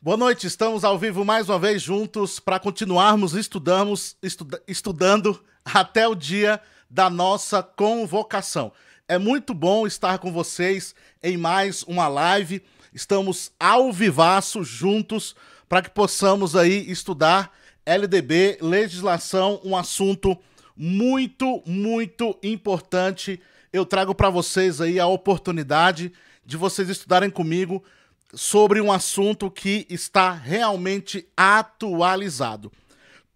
Boa noite, estamos ao vivo mais uma vez juntos para continuarmos estudamos, estudando até o dia da nossa convocação. É muito bom estar com vocês em mais uma live. Estamos ao vivaço juntos para que possamos aí estudar LDB, legislação, um assunto muito, muito importante. Eu trago para vocês aí a oportunidade de vocês estudarem comigo sobre um assunto que está realmente atualizado.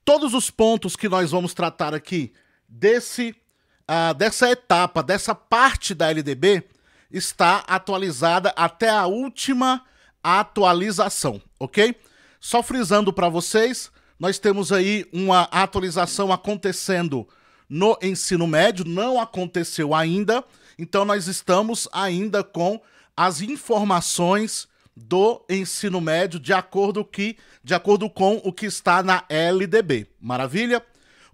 Todos os pontos que nós vamos tratar aqui desse, uh, dessa etapa, dessa parte da LDB, está atualizada até a última atualização, ok? Só frisando para vocês, nós temos aí uma atualização acontecendo no ensino médio, não aconteceu ainda, então nós estamos ainda com as informações do ensino médio de acordo, que, de acordo com o que está na LDB. Maravilha?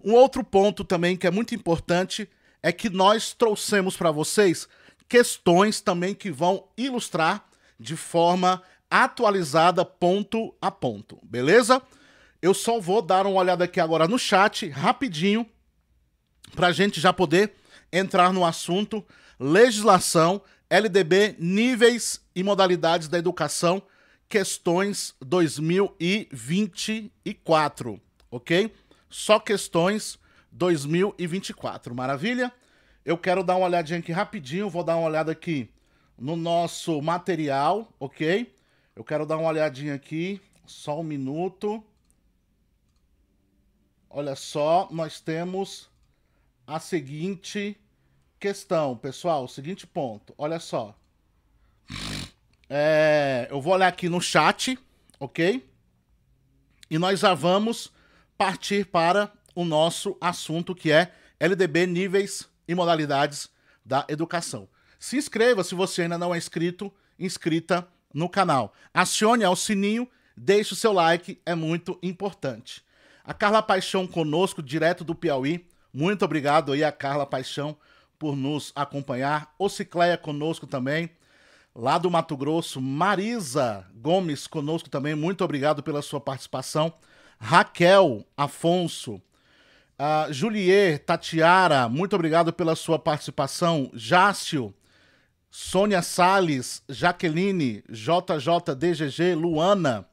Um outro ponto também que é muito importante é que nós trouxemos para vocês questões também que vão ilustrar de forma atualizada ponto a ponto, beleza? Eu só vou dar uma olhada aqui agora no chat rapidinho para a gente já poder entrar no assunto legislação LDB níveis e modalidades da educação, questões 2024, ok? Só questões 2024, maravilha? Eu quero dar uma olhadinha aqui rapidinho, vou dar uma olhada aqui no nosso material, ok? Eu quero dar uma olhadinha aqui, só um minuto. Olha só, nós temos a seguinte questão, pessoal, o seguinte ponto, olha só. É, eu vou olhar aqui no chat, ok? E nós já vamos partir para o nosso assunto que é LDB níveis e modalidades da educação. Se inscreva se você ainda não é inscrito, inscrita no canal. Acione o sininho, deixe o seu like, é muito importante. A Carla Paixão conosco, direto do Piauí. Muito obrigado aí a Carla Paixão por nos acompanhar. O Cicleia conosco também lá do Mato Grosso, Marisa Gomes conosco também, muito obrigado pela sua participação. Raquel Afonso, uh, Julier Tatiara, muito obrigado pela sua participação. Jácio, Sônia Sales, Jaqueline, JJDGG, Luana,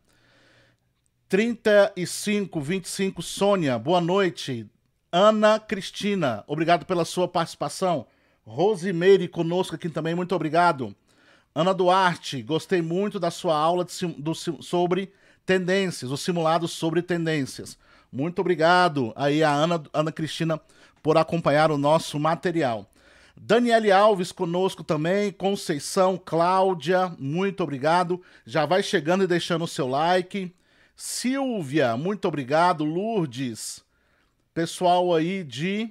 3525 Sônia, boa noite. Ana Cristina, obrigado pela sua participação. Rosimeire conosco aqui também, muito obrigado. Ana Duarte, gostei muito da sua aula de, do, sobre tendências, o simulado sobre tendências. Muito obrigado aí a Ana, Ana Cristina por acompanhar o nosso material. Daniele Alves conosco também, Conceição, Cláudia, muito obrigado. Já vai chegando e deixando o seu like. Silvia, muito obrigado. Lourdes, pessoal aí de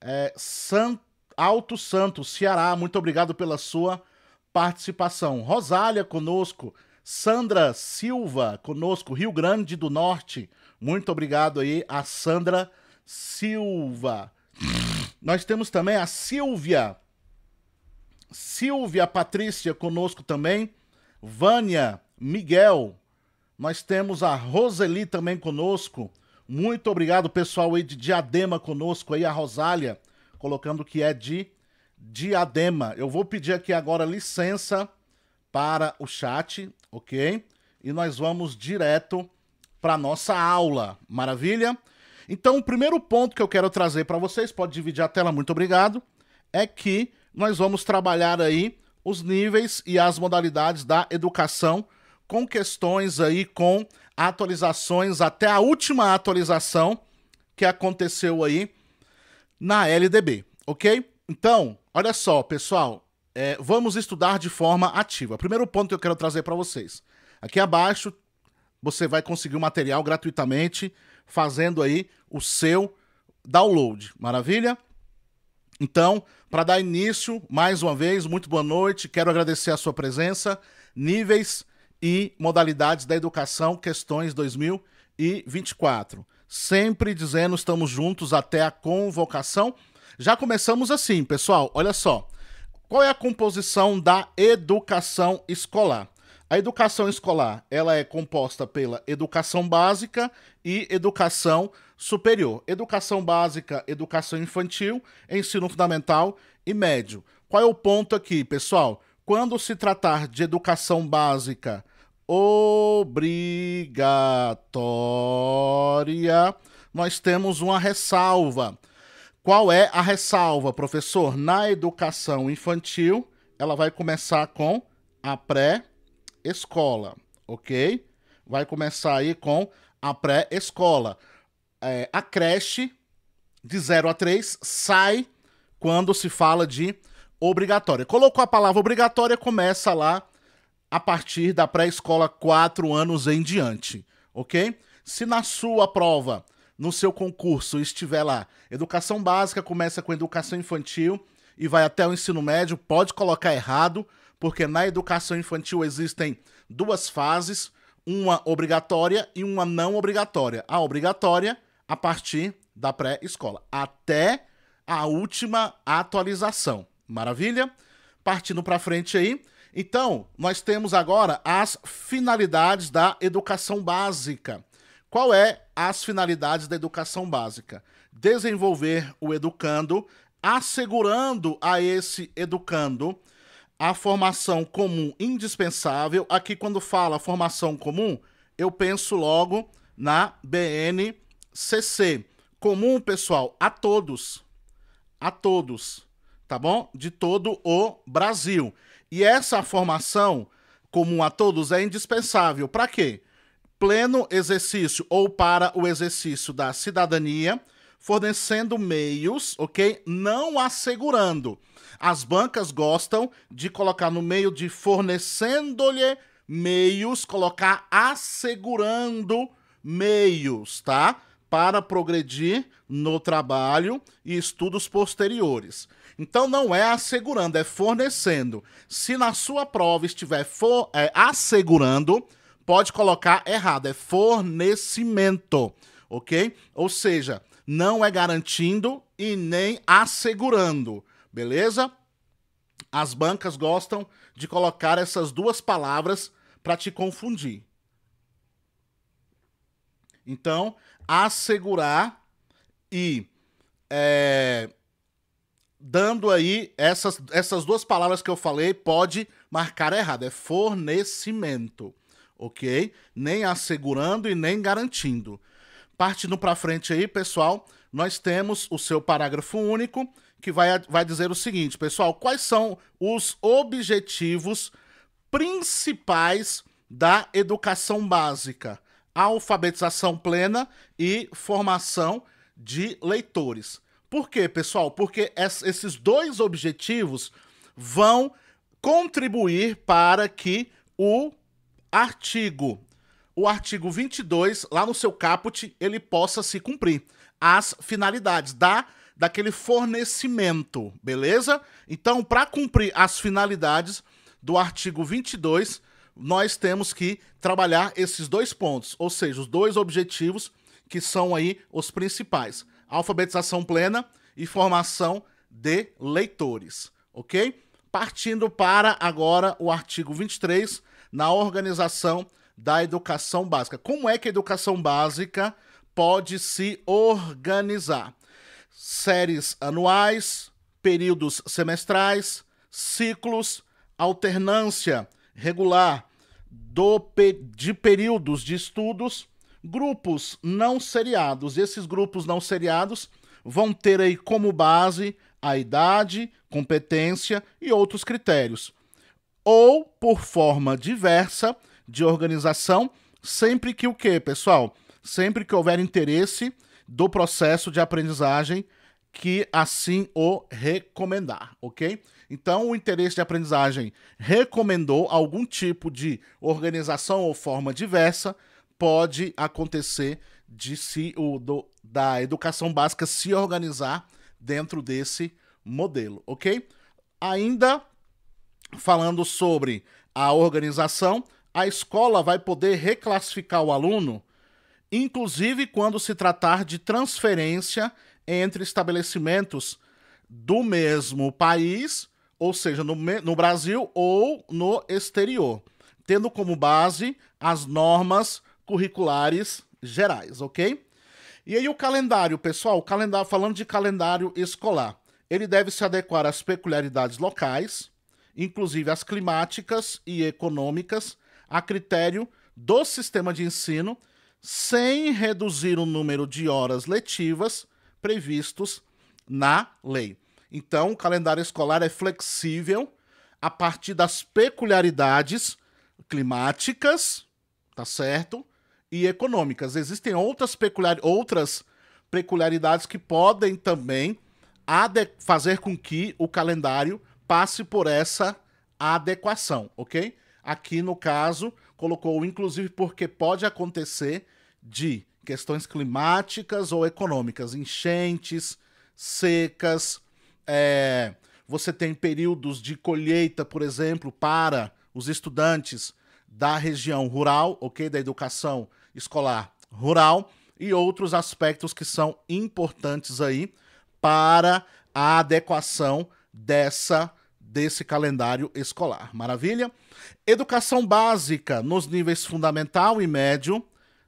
é, San... Alto Santo, Ceará, muito obrigado pela sua participação. Rosália conosco, Sandra Silva conosco, Rio Grande do Norte. Muito obrigado aí a Sandra Silva. Nós temos também a Silvia. Silvia Patrícia conosco também. Vânia, Miguel. Nós temos a Roseli também conosco. Muito obrigado, pessoal aí de Diadema conosco aí, a Rosália, colocando que é de Diadema. Eu vou pedir aqui agora licença para o chat, ok? E nós vamos direto para nossa aula, maravilha? Então, o primeiro ponto que eu quero trazer para vocês, pode dividir a tela, muito obrigado, é que nós vamos trabalhar aí os níveis e as modalidades da educação com questões aí com atualizações até a última atualização que aconteceu aí na LDB, ok? Então, olha só, pessoal. É, vamos estudar de forma ativa. Primeiro ponto que eu quero trazer para vocês. Aqui abaixo você vai conseguir o material gratuitamente fazendo aí o seu download. Maravilha? Então, para dar início, mais uma vez, muito boa noite. Quero agradecer a sua presença. Níveis e modalidades da educação, questões 2024. Sempre dizendo, estamos juntos até a convocação. Já começamos assim, pessoal. Olha só. Qual é a composição da educação escolar? A educação escolar, ela é composta pela educação básica e educação superior. Educação básica, educação infantil, ensino fundamental e médio. Qual é o ponto aqui, pessoal? Quando se tratar de educação básica obrigatória, nós temos uma ressalva qual é a ressalva, professor? Na educação infantil, ela vai começar com a pré-escola, ok? Vai começar aí com a pré-escola. É, a creche de 0 a 3 sai quando se fala de obrigatória. Colocou a palavra obrigatória, começa lá a partir da pré-escola 4 anos em diante, ok? Se na sua prova no seu concurso estiver lá, educação básica começa com educação infantil e vai até o ensino médio, pode colocar errado, porque na educação infantil existem duas fases, uma obrigatória e uma não obrigatória. A obrigatória a partir da pré-escola, até a última atualização. Maravilha? Partindo para frente aí. Então, nós temos agora as finalidades da educação básica. Qual é as finalidades da educação básica? Desenvolver o educando, assegurando a esse educando a formação comum indispensável. Aqui, quando fala formação comum, eu penso logo na BNCC. Comum, pessoal, a todos. A todos, tá bom? De todo o Brasil. E essa formação comum a todos é indispensável. Para quê? pleno exercício ou para o exercício da cidadania, fornecendo meios, ok? Não assegurando. As bancas gostam de colocar no meio de fornecendo-lhe meios, colocar assegurando meios, tá? Para progredir no trabalho e estudos posteriores. Então não é assegurando, é fornecendo. Se na sua prova estiver for, é, assegurando, pode colocar errado, é fornecimento, ok? Ou seja, não é garantindo e nem assegurando, beleza? As bancas gostam de colocar essas duas palavras para te confundir. Então, assegurar e é, dando aí essas, essas duas palavras que eu falei, pode marcar errado. É fornecimento ok? Nem assegurando e nem garantindo. Partindo para frente aí, pessoal, nós temos o seu parágrafo único que vai, vai dizer o seguinte, pessoal, quais são os objetivos principais da educação básica? Alfabetização plena e formação de leitores. Por quê, pessoal? Porque esses dois objetivos vão contribuir para que o artigo, o artigo 22, lá no seu caput, ele possa se cumprir as finalidades da daquele fornecimento, beleza? Então, para cumprir as finalidades do artigo 22, nós temos que trabalhar esses dois pontos, ou seja, os dois objetivos que são aí os principais: alfabetização plena e formação de leitores, ok? Partindo para agora o artigo 23, na organização da educação básica. Como é que a educação básica pode se organizar? Séries anuais, períodos semestrais, ciclos, alternância regular do, de períodos de estudos, grupos não seriados. Esses grupos não seriados vão ter aí como base a idade, competência e outros critérios ou por forma diversa de organização, sempre que o quê, pessoal? Sempre que houver interesse do processo de aprendizagem que assim o recomendar, ok? Então, o interesse de aprendizagem recomendou algum tipo de organização ou forma diversa, pode acontecer de se o do, da educação básica se organizar dentro desse modelo, ok? Ainda falando sobre a organização, a escola vai poder reclassificar o aluno, inclusive quando se tratar de transferência entre estabelecimentos do mesmo país, ou seja, no, no Brasil ou no exterior, tendo como base as normas curriculares gerais, ok? E aí o calendário, pessoal, o calendário, falando de calendário escolar, ele deve se adequar às peculiaridades locais, inclusive as climáticas e econômicas, a critério do sistema de ensino, sem reduzir o número de horas letivas previstos na lei. Então, o calendário escolar é flexível a partir das peculiaridades climáticas, tá certo? E econômicas. Existem outras, peculiar, outras peculiaridades que podem também fazer com que o calendário passe por essa adequação, ok? Aqui no caso, colocou inclusive porque pode acontecer de questões climáticas ou econômicas, enchentes, secas, é, você tem períodos de colheita, por exemplo, para os estudantes da região rural, ok? Da educação escolar rural e outros aspectos que são importantes aí para a adequação dessa desse calendário escolar. Maravilha? Educação básica nos níveis fundamental e médio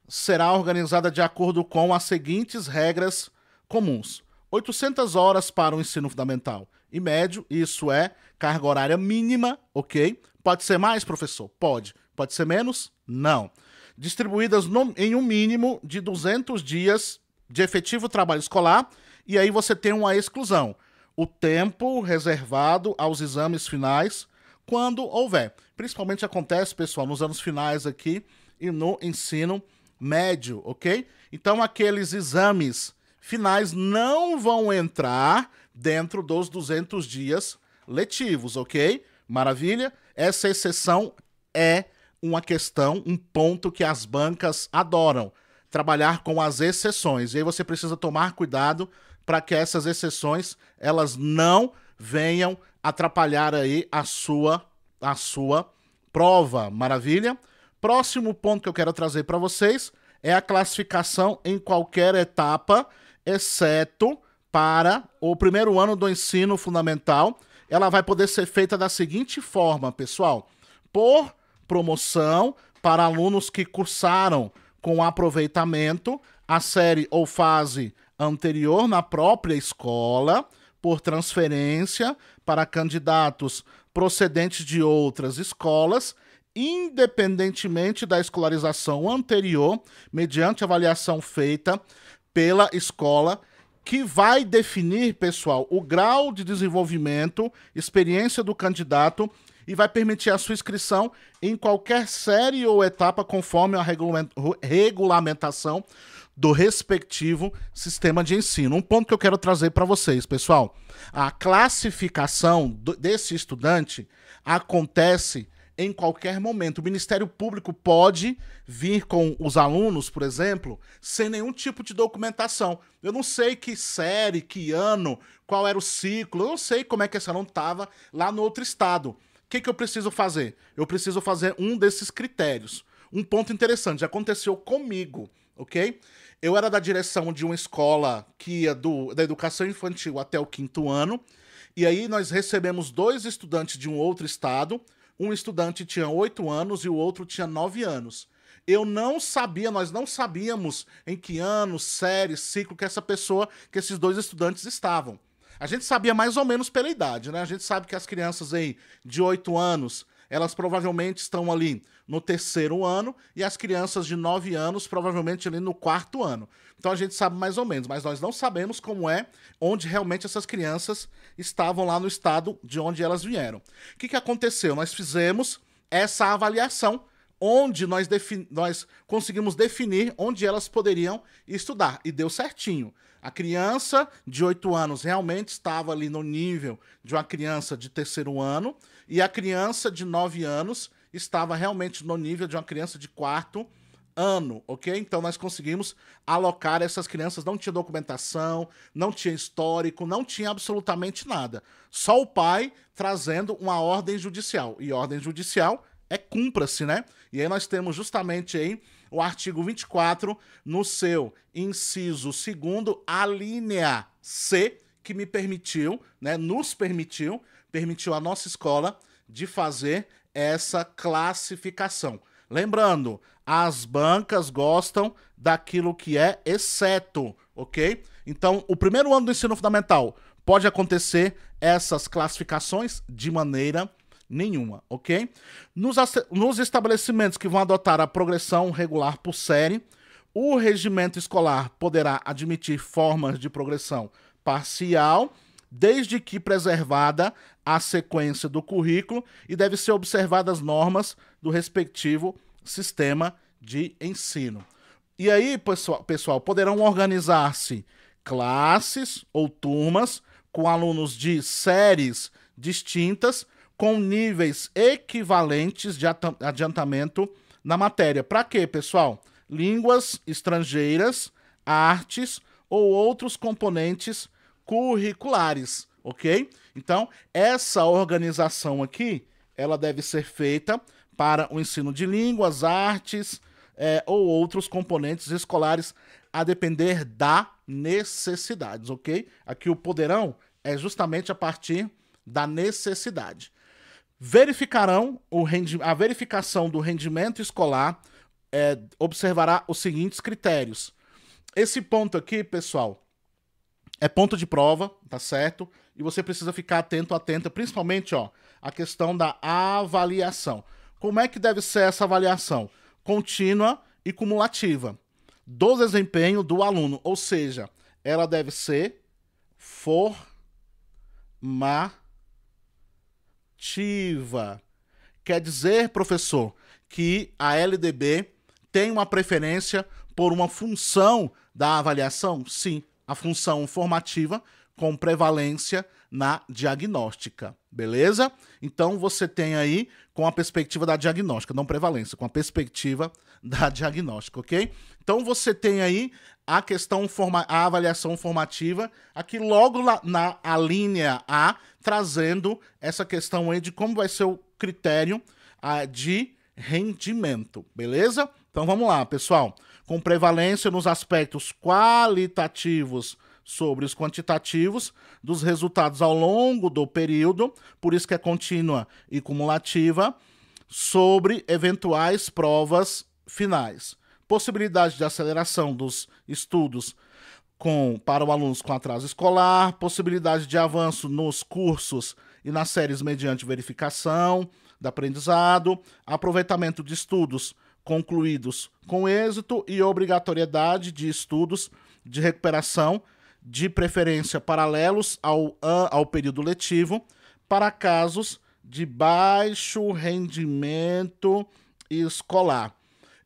será organizada de acordo com as seguintes regras comuns: 800 horas para o ensino fundamental e médio, isso é carga horária mínima, ok? Pode ser mais, professor? Pode. Pode ser menos? Não. Distribuídas no, em um mínimo de 200 dias de efetivo trabalho escolar, e aí você tem uma exclusão o tempo reservado aos exames finais quando houver. Principalmente acontece, pessoal, nos anos finais aqui e no ensino médio, ok? Então, aqueles exames finais não vão entrar dentro dos 200 dias letivos, ok? Maravilha? Essa exceção é uma questão, um ponto que as bancas adoram. Trabalhar com as exceções. E aí você precisa tomar cuidado para que essas exceções elas não venham atrapalhar aí a sua a sua prova, maravilha? Próximo ponto que eu quero trazer para vocês é a classificação em qualquer etapa, exceto para o primeiro ano do ensino fundamental. Ela vai poder ser feita da seguinte forma, pessoal: por promoção para alunos que cursaram com aproveitamento a série ou fase anterior na própria escola por transferência para candidatos procedentes de outras escolas, independentemente da escolarização anterior, mediante avaliação feita pela escola que vai definir, pessoal, o grau de desenvolvimento, experiência do candidato e vai permitir a sua inscrição em qualquer série ou etapa conforme a regulamentação do respectivo sistema de ensino. Um ponto que eu quero trazer para vocês, pessoal: a classificação do, desse estudante acontece em qualquer momento. O Ministério Público pode vir com os alunos, por exemplo, sem nenhum tipo de documentação. Eu não sei que série, que ano, qual era o ciclo, eu não sei como é que esse aluno estava lá no outro estado. O que, que eu preciso fazer? Eu preciso fazer um desses critérios. Um ponto interessante, aconteceu comigo, ok? Eu era da direção de uma escola que ia do, da educação infantil até o quinto ano. E aí nós recebemos dois estudantes de um outro estado. Um estudante tinha oito anos e o outro tinha nove anos. Eu não sabia, nós não sabíamos em que ano, série, ciclo que essa pessoa, que esses dois estudantes estavam. A gente sabia mais ou menos pela idade, né? A gente sabe que as crianças aí de 8 anos, elas provavelmente estão ali no terceiro ano e as crianças de 9 anos provavelmente ali no quarto ano. Então a gente sabe mais ou menos, mas nós não sabemos como é onde realmente essas crianças estavam lá no estado de onde elas vieram. O que, que aconteceu? Nós fizemos essa avaliação onde nós, nós conseguimos definir onde elas poderiam estudar. E deu certinho. A criança de 8 anos realmente estava ali no nível de uma criança de terceiro ano, e a criança de 9 anos estava realmente no nível de uma criança de quarto ano, ok? Então nós conseguimos alocar essas crianças, não tinha documentação, não tinha histórico, não tinha absolutamente nada. Só o pai trazendo uma ordem judicial. E ordem judicial é cumpra-se, né? E aí nós temos justamente aí o artigo 24 no seu inciso segundo, a linha C, que me permitiu, né, nos permitiu, permitiu à nossa escola de fazer essa classificação. Lembrando, as bancas gostam daquilo que é exceto, ok? Então, o primeiro ano do ensino fundamental pode acontecer essas classificações de maneira nenhuma, ok? Nos, nos estabelecimentos que vão adotar a progressão regular por série, o regimento escolar poderá admitir formas de progressão parcial desde que preservada a sequência do currículo e deve ser observadas as normas do respectivo sistema de ensino. E aí, pessoal, pessoal poderão organizar-se classes ou turmas com alunos de séries distintas com níveis equivalentes de adiantamento na matéria. Para quê, pessoal? Línguas estrangeiras, artes ou outros componentes curriculares, ok? Então, essa organização aqui, ela deve ser feita para o ensino de línguas, artes é, ou outros componentes escolares, a depender da necessidades, ok? Aqui o poderão é justamente a partir da necessidade. Verificarão o rendi a verificação do rendimento escolar é, observará os seguintes critérios. Esse ponto aqui, pessoal, é ponto de prova, tá certo? E você precisa ficar atento, atenta, principalmente, ó, a questão da avaliação. Como é que deve ser essa avaliação? Contínua e cumulativa do desempenho do aluno, ou seja, ela deve ser formativa. Quer dizer, professor, que a LDB tem uma preferência por uma função da avaliação? Sim, a função formativa com prevalência na diagnóstica, beleza? Então você tem aí com a perspectiva da diagnóstica, não prevalência, com a perspectiva da diagnóstica, ok? Então você tem aí a questão forma, a avaliação formativa aqui logo lá na a linha A trazendo essa questão aí de como vai ser o critério ah, de rendimento, beleza? Então vamos lá, pessoal com prevalência nos aspectos qualitativos sobre os quantitativos dos resultados ao longo do período, por isso que é contínua e cumulativa, sobre eventuais provas finais. Possibilidade de aceleração dos estudos com, para alunos com atraso escolar, possibilidade de avanço nos cursos e nas séries mediante verificação do aprendizado, aproveitamento de estudos concluídos com êxito e obrigatoriedade de estudos de recuperação, de preferência paralelos ao, ao período letivo, para casos de baixo rendimento escolar.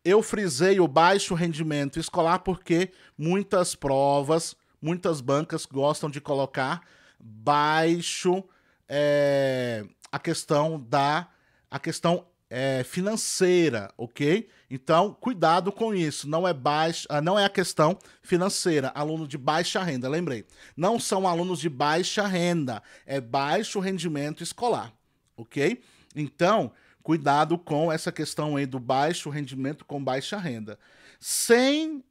Eu frisei o baixo rendimento escolar porque muitas provas, muitas bancas gostam de colocar baixo é, a questão da a questão é, financeira, ok? Então, cuidado com isso. Não é baixa, ah, não é a questão financeira. Aluno de baixa renda, lembrei. Não são alunos de baixa renda, é baixo rendimento escolar, ok? Então, cuidado com essa questão aí do baixo rendimento com baixa renda. Sem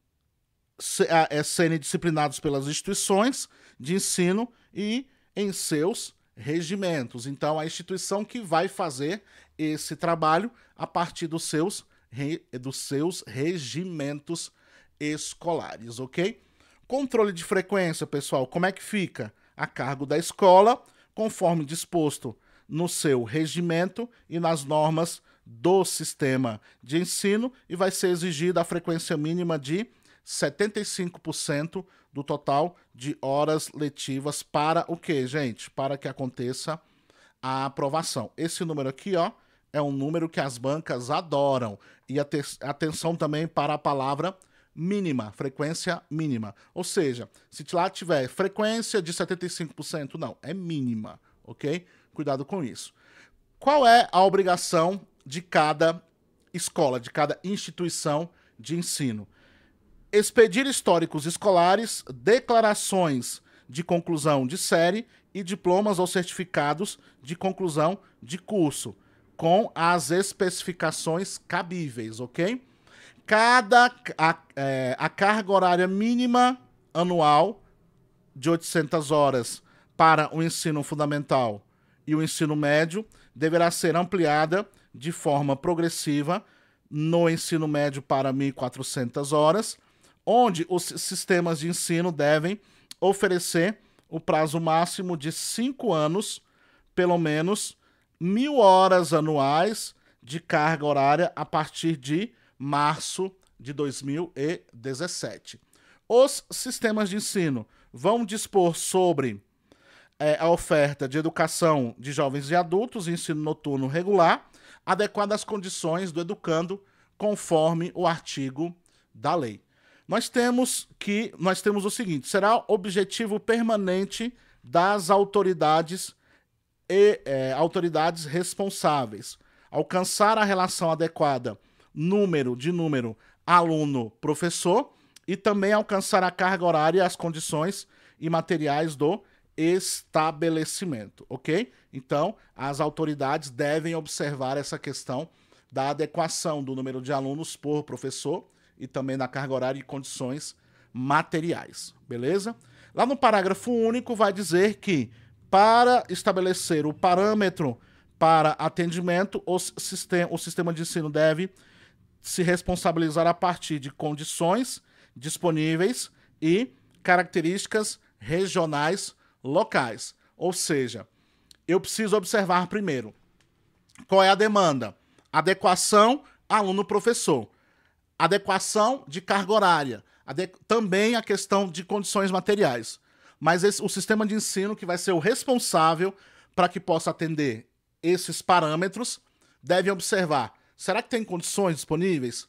ah, é, serem disciplinados pelas instituições de ensino e em seus regimentos. Então, a instituição que vai fazer esse trabalho a partir dos seus, re, dos seus regimentos escolares, ok? Controle de frequência, pessoal, como é que fica? A cargo da escola, conforme disposto no seu regimento e nas normas do sistema de ensino, e vai ser exigida a frequência mínima de 75% do total de horas letivas para o quê, gente? Para que aconteça a aprovação. Esse número aqui, ó, é um número que as bancas adoram. E atenção também para a palavra mínima, frequência mínima. Ou seja, se lá tiver frequência de 75%, não, é mínima, ok? Cuidado com isso. Qual é a obrigação de cada escola, de cada instituição de ensino? expedir históricos escolares, declarações de conclusão de série e diplomas ou certificados de conclusão de curso, com as especificações cabíveis, ok? Cada a, é, a carga horária mínima anual de 800 horas para o ensino fundamental e o ensino médio deverá ser ampliada de forma progressiva no ensino médio para 1.400 horas onde os sistemas de ensino devem oferecer o prazo máximo de cinco anos, pelo menos mil horas anuais de carga horária a partir de março de 2017. Os sistemas de ensino vão dispor sobre é, a oferta de educação de jovens e adultos, ensino noturno regular, adequada às condições do educando, conforme o artigo da lei nós temos que nós temos o seguinte: será objetivo permanente das autoridades e é, autoridades responsáveis alcançar a relação adequada número de número aluno-professor e também alcançar a carga horária, as condições e materiais do estabelecimento, ok? Então, as autoridades devem observar essa questão da adequação do número de alunos por professor e também na carga horária e condições materiais, beleza? Lá no parágrafo único vai dizer que para estabelecer o parâmetro para atendimento, o sistema, o sistema de ensino deve se responsabilizar a partir de condições disponíveis e características regionais locais. Ou seja, eu preciso observar primeiro qual é a demanda, adequação aluno-professor adequação de carga horária, também a questão de condições materiais. Mas esse, o sistema de ensino que vai ser o responsável para que possa atender esses parâmetros deve observar: será que tem condições disponíveis?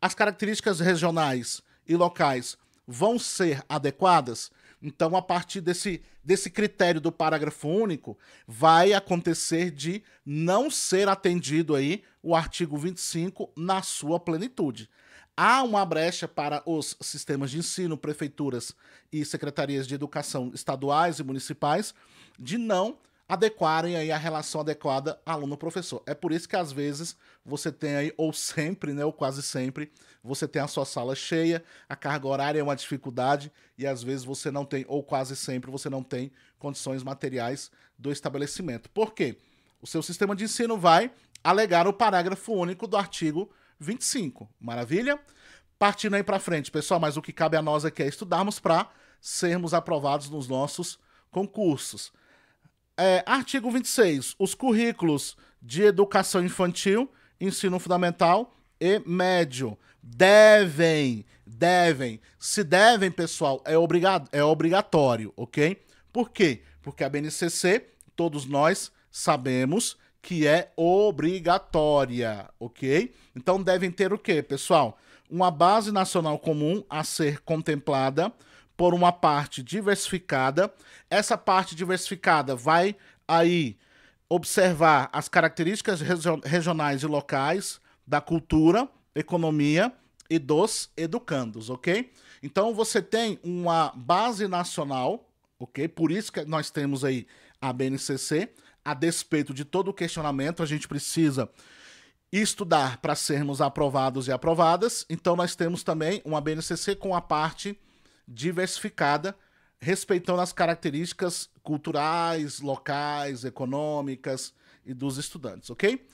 As características regionais e locais vão ser adequadas? Então, a partir desse, desse critério do parágrafo único, vai acontecer de não ser atendido aí o artigo 25 na sua plenitude. Há uma brecha para os sistemas de ensino, prefeituras e secretarias de educação estaduais e municipais de não adequarem aí a relação adequada aluno-professor. É por isso que às vezes você tem aí, ou sempre, né, ou quase sempre, você tem a sua sala cheia, a carga horária é uma dificuldade e às vezes você não tem, ou quase sempre, você não tem condições materiais do estabelecimento. Por quê? O seu sistema de ensino vai alegar o parágrafo único do artigo 25. Maravilha? Partindo aí para frente, pessoal, mas o que cabe a nós aqui é estudarmos para sermos aprovados nos nossos concursos. É, artigo 26. Os currículos de educação infantil, ensino fundamental e médio devem, devem, se devem, pessoal, é obrigado, é obrigatório, ok? Por quê? Porque a BNCC, todos nós sabemos, que é obrigatória, ok? Então devem ter o quê, pessoal? Uma base nacional comum a ser contemplada por uma parte diversificada. Essa parte diversificada vai aí observar as características regionais e locais da cultura, economia e dos educandos, ok? Então você tem uma base nacional, ok? Por isso que nós temos aí a BNCC, a despeito de todo o questionamento, a gente precisa estudar para sermos aprovados e aprovadas. Então, nós temos também uma BNCC com a parte diversificada, respeitando as características culturais, locais, econômicas e dos estudantes, ok?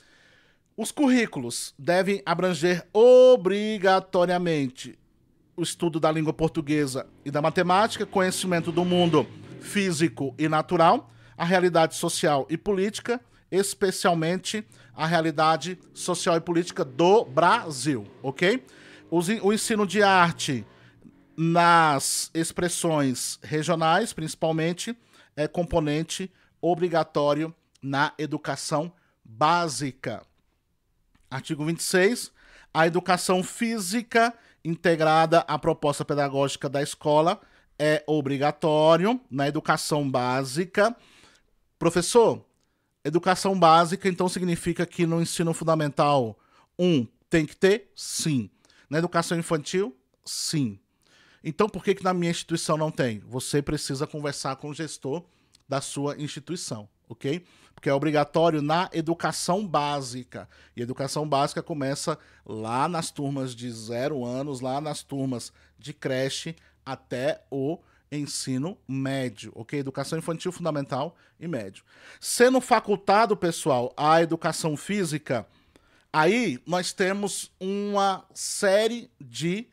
Os currículos devem abranger obrigatoriamente o estudo da língua portuguesa e da matemática, conhecimento do mundo físico e natural a realidade social e política, especialmente a realidade social e política do Brasil, ok? O ensino de arte nas expressões regionais, principalmente, é componente obrigatório na educação básica. Artigo 26. A educação física integrada à proposta pedagógica da escola é obrigatório na educação básica Professor, educação básica então significa que no ensino fundamental 1 um, tem que ter? Sim. Na educação infantil? Sim. Então por que, que na minha instituição não tem? Você precisa conversar com o gestor da sua instituição, ok? Porque é obrigatório na educação básica. E a educação básica começa lá nas turmas de zero anos, lá nas turmas de creche até o ensino médio, ok? Educação infantil fundamental e médio. Sendo facultado, pessoal, a educação física, aí nós temos uma série de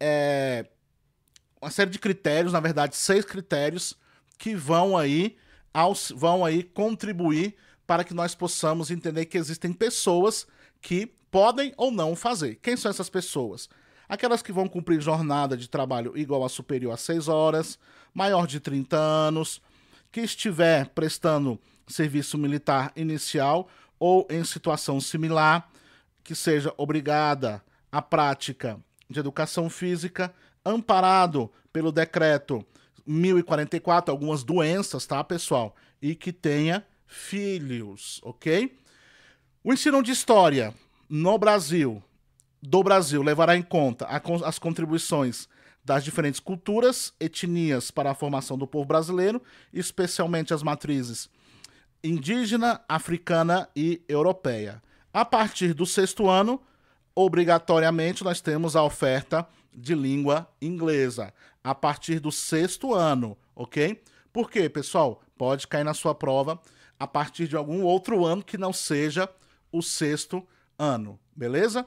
é, uma série de critérios, na verdade, seis critérios que vão aí aos, vão aí contribuir para que nós possamos entender que existem pessoas que podem ou não fazer. Quem são essas pessoas? aquelas que vão cumprir jornada de trabalho igual a superior a 6 horas, maior de 30 anos, que estiver prestando serviço militar inicial ou em situação similar, que seja obrigada à prática de educação física, amparado pelo decreto 1044, algumas doenças, tá, pessoal? E que tenha filhos, ok? O ensino de história no Brasil do Brasil levará em conta a, as contribuições das diferentes culturas, etnias para a formação do povo brasileiro, especialmente as matrizes indígena, africana e europeia. A partir do sexto ano, obrigatoriamente, nós temos a oferta de língua inglesa. A partir do sexto ano, ok? Por quê, pessoal? Pode cair na sua prova a partir de algum outro ano que não seja o sexto ano, beleza?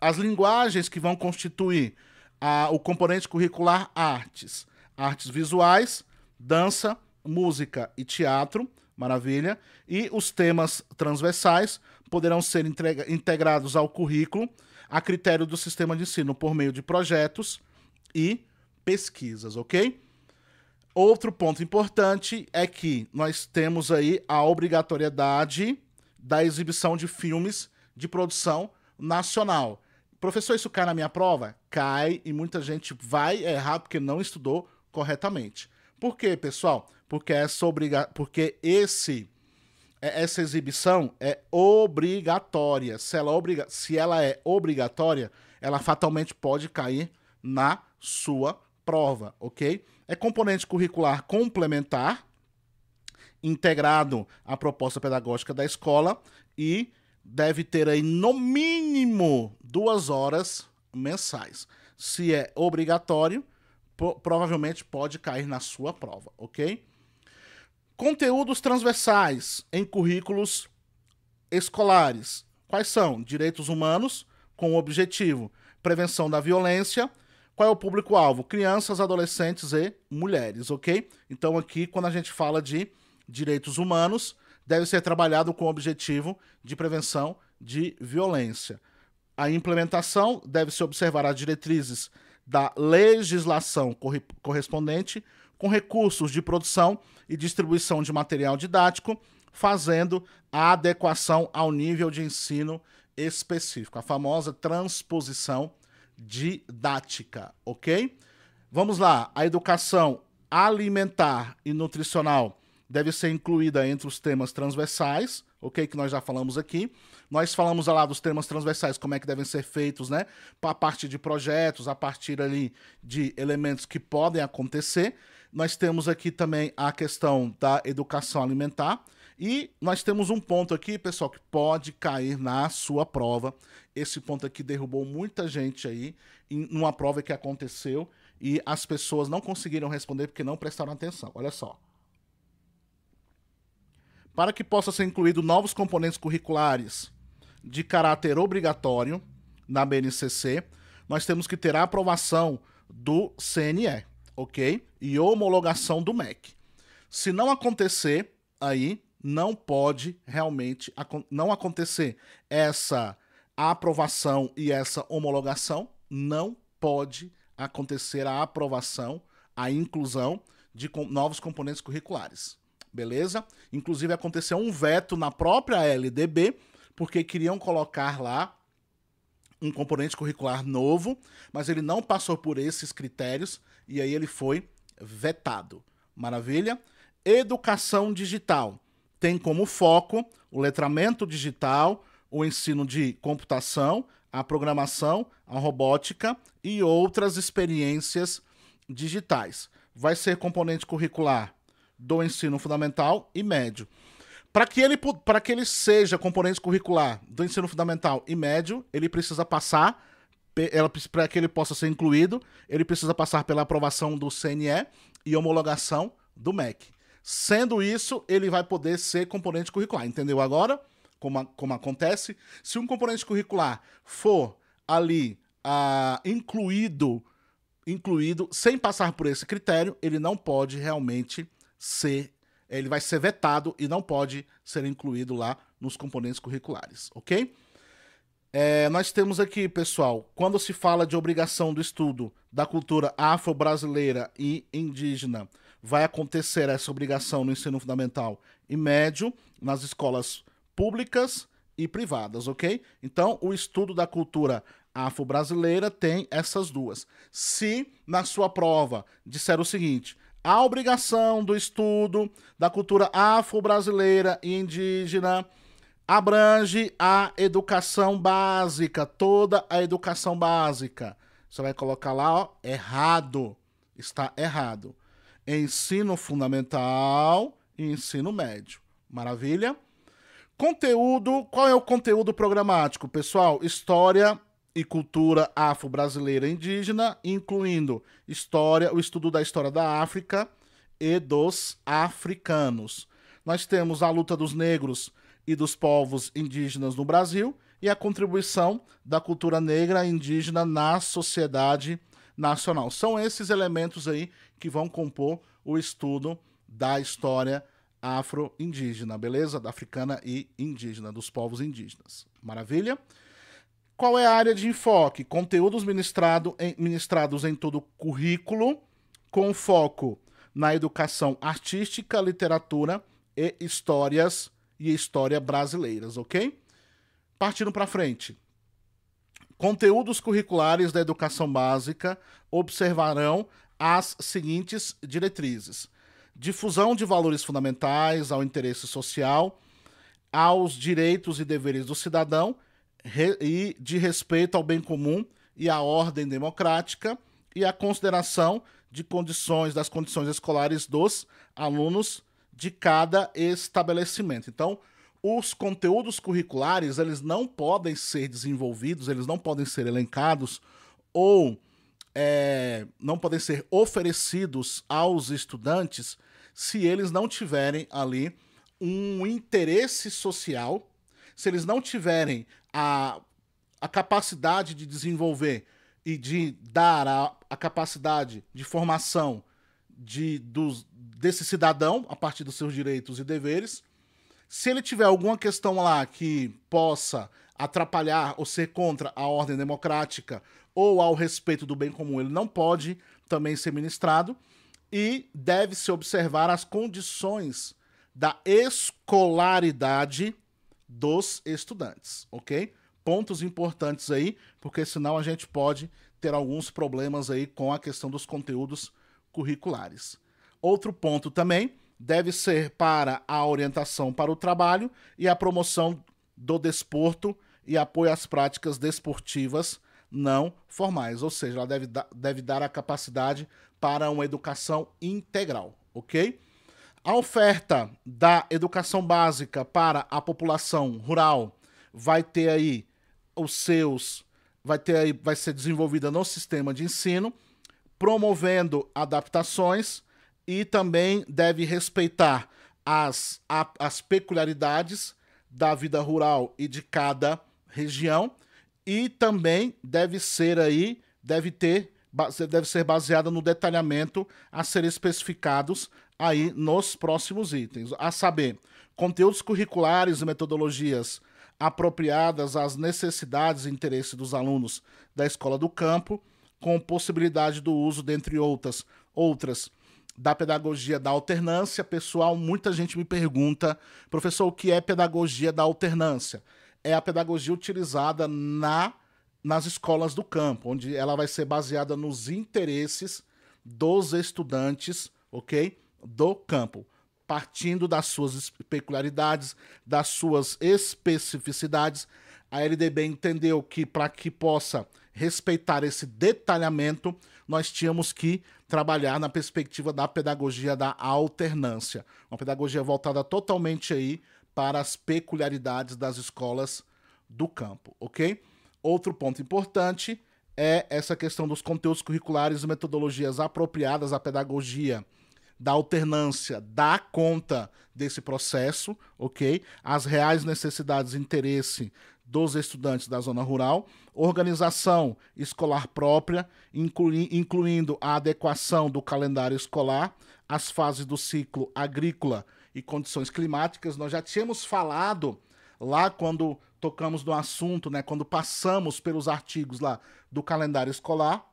as linguagens que vão constituir a, o componente curricular artes, artes visuais, dança, música e teatro, maravilha, e os temas transversais poderão ser entrega, integrados ao currículo a critério do sistema de ensino por meio de projetos e pesquisas, ok? Outro ponto importante é que nós temos aí a obrigatoriedade da exibição de filmes de produção nacional. Professor, isso cai na minha prova? Cai e muita gente vai errar porque não estudou corretamente. Por quê, pessoal? Porque essa obriga... porque esse é, essa exibição é obrigatória. Se ela, obriga... Se ela é obrigatória, ela fatalmente pode cair na sua prova, ok? É componente curricular complementar, integrado à proposta pedagógica da escola e deve ter aí no mínimo duas horas mensais. Se é obrigatório, provavelmente pode cair na sua prova, ok? Conteúdos transversais em currículos escolares. Quais são? Direitos humanos, com objetivo prevenção da violência. Qual é o público-alvo? Crianças, adolescentes e mulheres, ok? Então, aqui, quando a gente fala de direitos humanos, deve ser trabalhado com o objetivo de prevenção de violência. A implementação deve-se observar as diretrizes da legislação correspondente com recursos de produção e distribuição de material didático, fazendo a adequação ao nível de ensino específico, a famosa transposição didática, ok? Vamos lá, a educação alimentar e nutricional deve ser incluída entre os temas transversais, ok? Que nós já falamos aqui. Nós falamos lá dos temas transversais, como é que devem ser feitos, né? A partir de projetos, a partir ali de elementos que podem acontecer. Nós temos aqui também a questão da educação alimentar. E nós temos um ponto aqui, pessoal, que pode cair na sua prova. Esse ponto aqui derrubou muita gente aí, em uma prova que aconteceu e as pessoas não conseguiram responder porque não prestaram atenção. Olha só para que possa ser incluído novos componentes curriculares de caráter obrigatório na BNCC, nós temos que ter a aprovação do CNE, ok? E homologação do MEC. Se não acontecer, aí não pode realmente não acontecer essa aprovação e essa homologação, não pode acontecer a aprovação, a inclusão de novos componentes curriculares beleza? Inclusive aconteceu um veto na própria LDB, porque queriam colocar lá um componente curricular novo, mas ele não passou por esses critérios e aí ele foi vetado. Maravilha? Educação digital tem como foco o letramento digital, o ensino de computação, a programação, a robótica e outras experiências digitais. Vai ser componente curricular do ensino fundamental e médio. Para que, ele, que ele seja componente curricular do ensino fundamental e médio, ele precisa passar, para que ele possa ser incluído, ele precisa passar pela aprovação do CNE e homologação do MEC. Sendo isso, ele vai poder ser componente curricular. Entendeu agora? Como, como acontece? Se um componente curricular for ali ah, incluído, incluído sem passar por esse critério, ele não pode realmente ser. É, ele vai ser vetado e não pode ser incluído lá nos componentes curriculares, ok? É, nós temos aqui, pessoal, quando se fala de obrigação do estudo da cultura afro-brasileira e indígena, vai acontecer essa obrigação no ensino fundamental e médio, nas escolas públicas e privadas, ok? Então, o estudo da cultura afro-brasileira tem essas duas. Se na sua prova disser o seguinte, a obrigação do estudo da cultura afro-brasileira e indígena abrange a educação básica, toda a educação básica. Você vai colocar lá, ó, errado. Está errado. Ensino fundamental e ensino médio. Maravilha? Conteúdo, qual é o conteúdo programático, pessoal? História e cultura afro-brasileira indígena, incluindo história, o estudo da história da África e dos africanos. Nós temos a luta dos negros e dos povos indígenas no Brasil e a contribuição da cultura negra e indígena na sociedade nacional. São esses elementos aí que vão compor o estudo da história afro-indígena, beleza? Da africana e indígena, dos povos indígenas. Maravilha? Qual é a área de enfoque? Conteúdos ministrado em, ministrados em todo o currículo, com foco na educação artística, literatura e histórias e história brasileiras, ok? Partindo para frente. Conteúdos curriculares da educação básica observarão as seguintes diretrizes: difusão de valores fundamentais ao interesse social, aos direitos e deveres do cidadão e de respeito ao bem comum e à ordem democrática e à consideração de condições das condições escolares dos alunos de cada estabelecimento. Então, os conteúdos curriculares, eles não podem ser desenvolvidos, eles não podem ser elencados ou é, não podem ser oferecidos aos estudantes se eles não tiverem ali um interesse social, se eles não tiverem a, a capacidade de desenvolver e de dar a, a capacidade de formação de, dos, desse cidadão a partir dos seus direitos e deveres. Se ele tiver alguma questão lá que possa atrapalhar ou ser contra a ordem democrática ou ao respeito do bem comum, ele não pode também ser ministrado e deve-se observar as condições da escolaridade dos estudantes, ok? Pontos importantes aí, porque senão a gente pode ter alguns problemas aí com a questão dos conteúdos curriculares. Outro ponto também deve ser para a orientação para o trabalho e a promoção do desporto e apoio às práticas desportivas não formais, ou seja, ela deve, deve dar a capacidade para uma educação integral, ok? A oferta da educação básica para a população rural vai ter aí os seus vai ter aí vai ser desenvolvida no sistema de ensino, promovendo adaptações e também deve respeitar as, a, as peculiaridades da vida rural e de cada região e também deve ser aí deve ter deve ser baseada no detalhamento a ser especificados aí nos próximos itens. A saber, conteúdos curriculares e metodologias apropriadas às necessidades e interesses dos alunos da escola do campo, com possibilidade do uso, dentre outras, outras da pedagogia da alternância. Pessoal, muita gente me pergunta, professor, o que é pedagogia da alternância? É a pedagogia utilizada na, nas escolas do campo, onde ela vai ser baseada nos interesses dos estudantes, ok? do campo, partindo das suas peculiaridades, das suas especificidades. A LDB entendeu que para que possa respeitar esse detalhamento, nós tínhamos que trabalhar na perspectiva da pedagogia da alternância, uma pedagogia voltada totalmente aí para as peculiaridades das escolas do campo, ok? Outro ponto importante é essa questão dos conteúdos curriculares e metodologias apropriadas à pedagogia da alternância dá conta desse processo, ok? As reais necessidades e interesse dos estudantes da zona rural, organização escolar própria, inclui incluindo a adequação do calendário escolar, as fases do ciclo agrícola e condições climáticas. Nós já tínhamos falado lá quando tocamos no assunto, né, quando passamos pelos artigos lá do calendário escolar,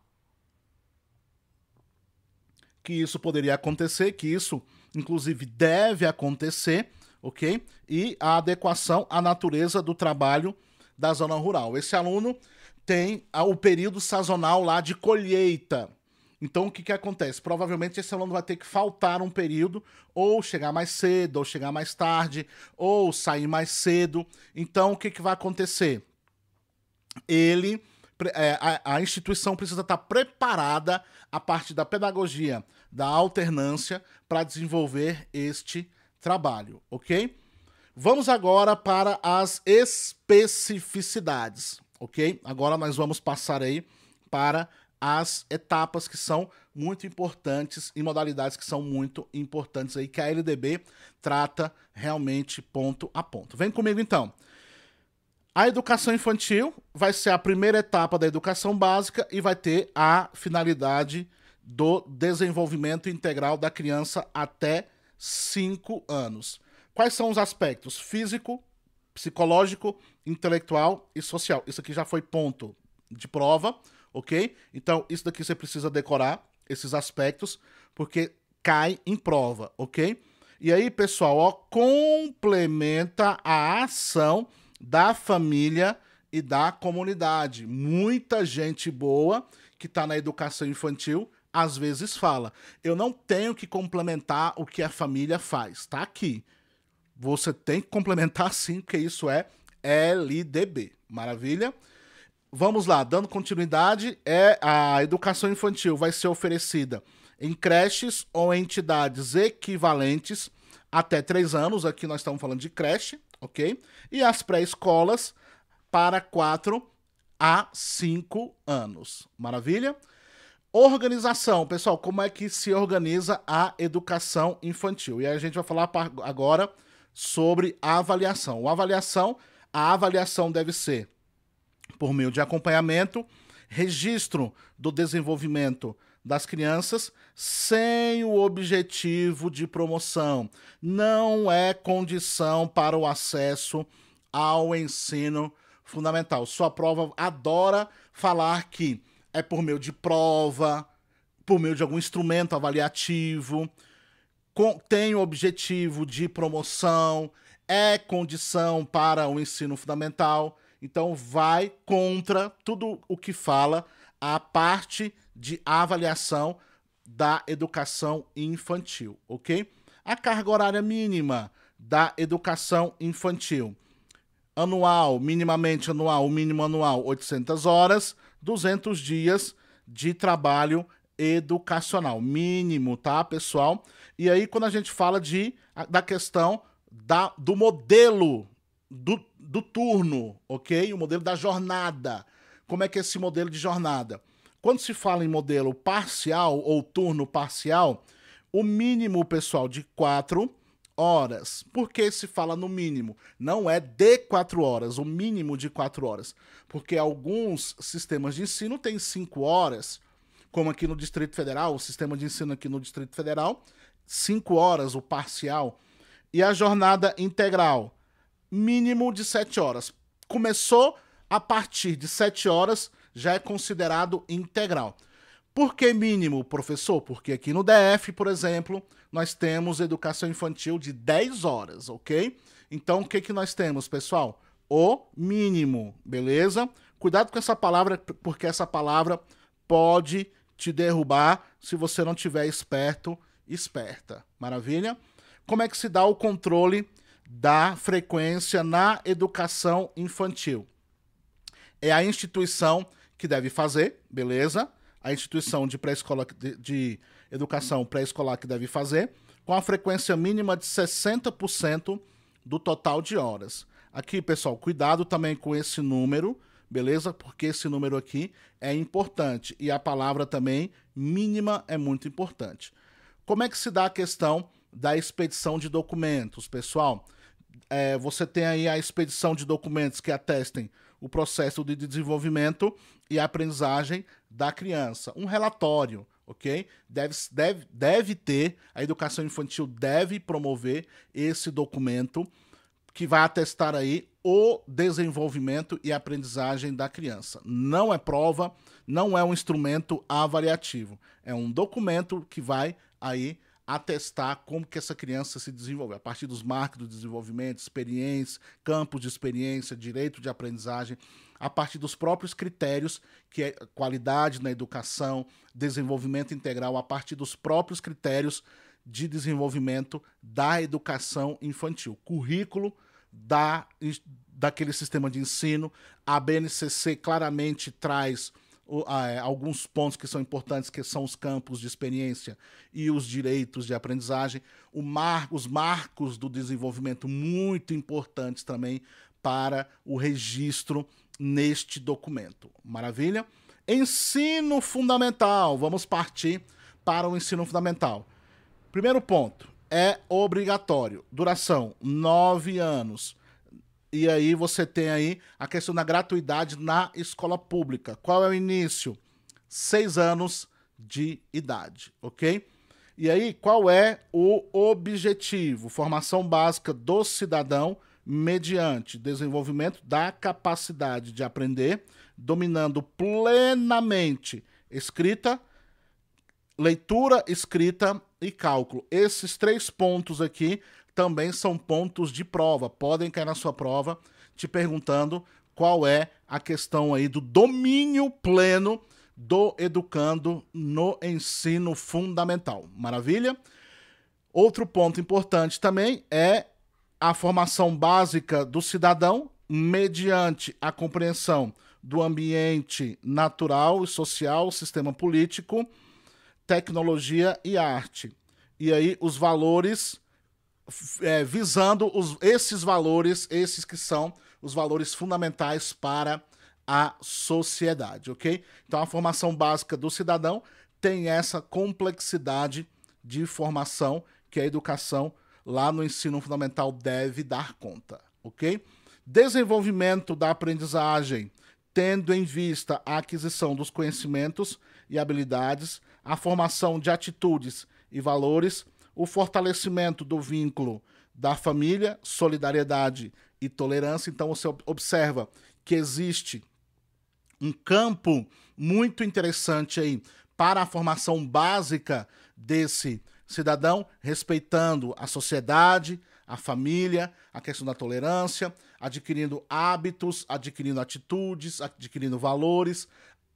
que isso poderia acontecer, que isso, inclusive, deve acontecer, ok? E a adequação à natureza do trabalho da zona rural. Esse aluno tem ah, o período sazonal lá de colheita. Então, o que, que acontece? Provavelmente esse aluno vai ter que faltar um período, ou chegar mais cedo, ou chegar mais tarde, ou sair mais cedo. Então, o que, que vai acontecer? Ele é, a, a, instituição precisa estar preparada a partir da pedagogia, da alternância, para desenvolver este trabalho, ok? Vamos agora para as especificidades, ok? Agora nós vamos passar aí para as etapas que são muito importantes e modalidades que são muito importantes aí, que a LDB trata realmente ponto a ponto. Vem comigo então. A educação infantil vai ser a primeira etapa da educação básica e vai ter a finalidade do desenvolvimento integral da criança até 5 anos. Quais são os aspectos? Físico, psicológico, intelectual e social. Isso aqui já foi ponto de prova, ok? Então, isso daqui você precisa decorar, esses aspectos, porque cai em prova, ok? E aí, pessoal, ó, complementa a ação da família e da comunidade. Muita gente boa que está na educação infantil às vezes fala: eu não tenho que complementar o que a família faz, tá aqui. Você tem que complementar sim, porque isso é LDB. Maravilha? Vamos lá, dando continuidade, é a educação infantil vai ser oferecida em creches ou entidades equivalentes até 3 anos. Aqui nós estamos falando de creche, ok? E as pré-escolas para 4 a 5 anos. Maravilha? Organização, pessoal, como é que se organiza a educação infantil? E aí a gente vai falar agora sobre a avaliação. A avaliação, a avaliação deve ser por meio de acompanhamento, registro do desenvolvimento das crianças sem o objetivo de promoção. Não é condição para o acesso ao ensino fundamental. Sua prova adora falar que é por meio de prova, por meio de algum instrumento avaliativo, com, tem o objetivo de promoção, é condição para o ensino fundamental. Então, vai contra tudo o que fala a parte de avaliação da educação infantil, ok? A carga horária mínima da educação infantil anual, minimamente anual, o mínimo anual 800 horas, 200 dias de trabalho educacional, mínimo, tá, pessoal? E aí quando a gente fala de da questão da, do modelo do, do turno, ok? O modelo da jornada. Como é que é esse modelo de jornada? Quando se fala em modelo parcial ou turno parcial, o mínimo, pessoal, de quatro horas. Por que se fala no mínimo? Não é de quatro horas, o mínimo de quatro horas. Porque alguns sistemas de ensino têm cinco horas, como aqui no Distrito Federal, o sistema de ensino aqui no Distrito Federal, cinco horas, o parcial. E a jornada integral, mínimo de sete horas. Começou a partir de sete horas, já é considerado integral. Por que mínimo, professor? Porque aqui no DF, por exemplo, nós temos educação infantil de 10 horas, ok? Então, o que, que nós temos, pessoal? O mínimo, beleza? Cuidado com essa palavra, porque essa palavra pode te derrubar se você não tiver esperto, esperta. Maravilha? Como é que se dá o controle da frequência na educação infantil? É a instituição que deve fazer, beleza? A instituição de pré-escola de, de educação pré-escolar que deve fazer, com a frequência mínima de 60% do total de horas. Aqui, pessoal, cuidado também com esse número, beleza? Porque esse número aqui é importante e a palavra também mínima é muito importante. Como é que se dá a questão da expedição de documentos, pessoal? É, você tem aí a expedição de documentos que atestem o processo de desenvolvimento e aprendizagem da criança. Um relatório, ok? Deve, deve, deve ter, a educação infantil deve promover esse documento que vai atestar aí o desenvolvimento e aprendizagem da criança. Não é prova, não é um instrumento avaliativo, é um documento que vai aí atestar como que essa criança se desenvolve, a partir dos marcos do desenvolvimento, experiência, campos de experiência, direito de aprendizagem, a partir dos próprios critérios, que é qualidade na educação, desenvolvimento integral, a partir dos próprios critérios de desenvolvimento da educação infantil. Currículo da, daquele sistema de ensino, a BNCC claramente traz é, alguns pontos que são importantes, que são os campos de experiência e os direitos de aprendizagem, mar, os marcos do desenvolvimento muito importantes também para o registro neste documento. Maravilha? Ensino fundamental. Vamos partir para o ensino fundamental. Primeiro ponto é obrigatório. Duração: nove anos. E aí você tem aí a questão da gratuidade na escola pública. Qual é o início? Seis anos de idade, ok? E aí, qual é o objetivo? Formação básica do cidadão mediante desenvolvimento da capacidade de aprender, dominando plenamente escrita, leitura, escrita e cálculo. Esses três pontos aqui também são pontos de prova. Podem cair na sua prova te perguntando qual é a questão aí do domínio pleno do educando no ensino fundamental. Maravilha? Outro ponto importante também é a formação básica do cidadão mediante a compreensão do ambiente natural e social, sistema político, tecnologia e arte. E aí os valores é, visando os, esses valores, esses que são os valores fundamentais para a sociedade, ok? Então a formação básica do cidadão tem essa complexidade de formação que a educação lá no ensino fundamental deve dar conta, ok? Desenvolvimento da aprendizagem, tendo em vista a aquisição dos conhecimentos e habilidades, a formação de atitudes e valores o fortalecimento do vínculo da família, solidariedade e tolerância. Então você observa que existe um campo muito interessante aí para a formação básica desse cidadão, respeitando a sociedade, a família, a questão da tolerância, adquirindo hábitos, adquirindo atitudes, adquirindo valores.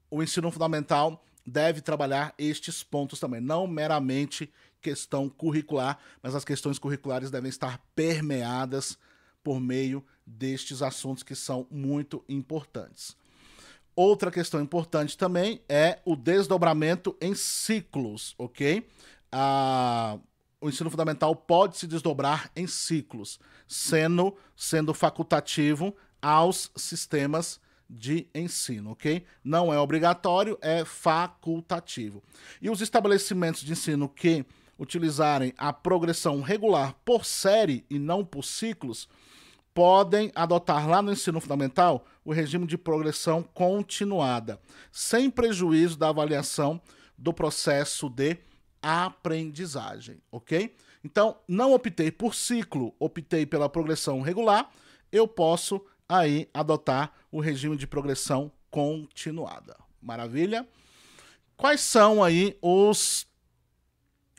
O ensino fundamental deve trabalhar estes pontos também, não meramente questão curricular, mas as questões curriculares devem estar permeadas por meio destes assuntos que são muito importantes. Outra questão importante também é o desdobramento em ciclos, ok? Ah, o ensino fundamental pode se desdobrar em ciclos, sendo, sendo facultativo aos sistemas de ensino, ok? Não é obrigatório, é facultativo. E os estabelecimentos de ensino que utilizarem a progressão regular por série e não por ciclos, podem adotar lá no ensino fundamental o regime de progressão continuada, sem prejuízo da avaliação do processo de aprendizagem, ok? Então, não optei por ciclo, optei pela progressão regular, eu posso aí adotar o regime de progressão continuada. Maravilha? Quais são aí os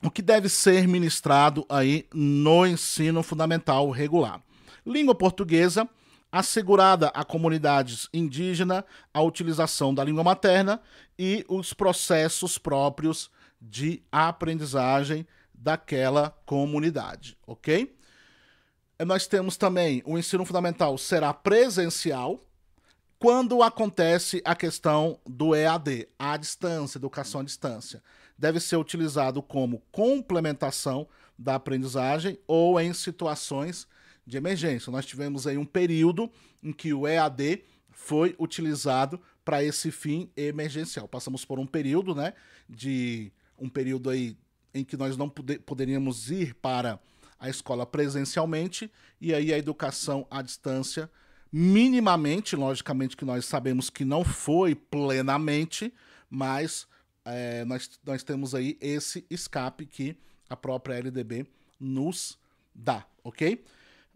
o que deve ser ministrado aí no ensino fundamental regular. Língua portuguesa, assegurada a comunidades indígenas a utilização da língua materna e os processos próprios de aprendizagem daquela comunidade, ok? Eh, nós temos também o ensino fundamental será presencial quando acontece a questão do EAD, a distância, educação à distância deve ser utilizado como complementação da aprendizagem ou em situações de emergência. Nós tivemos aí um período em que o EAD foi utilizado para esse fim emergencial. Passamos por um período, né, de um período aí em que nós não poderíamos ir para a escola presencialmente e aí a educação à distância minimamente, logicamente que nós sabemos que não foi plenamente, mas é, nós, nós temos aí esse escape que a própria LDB nos dá, ok?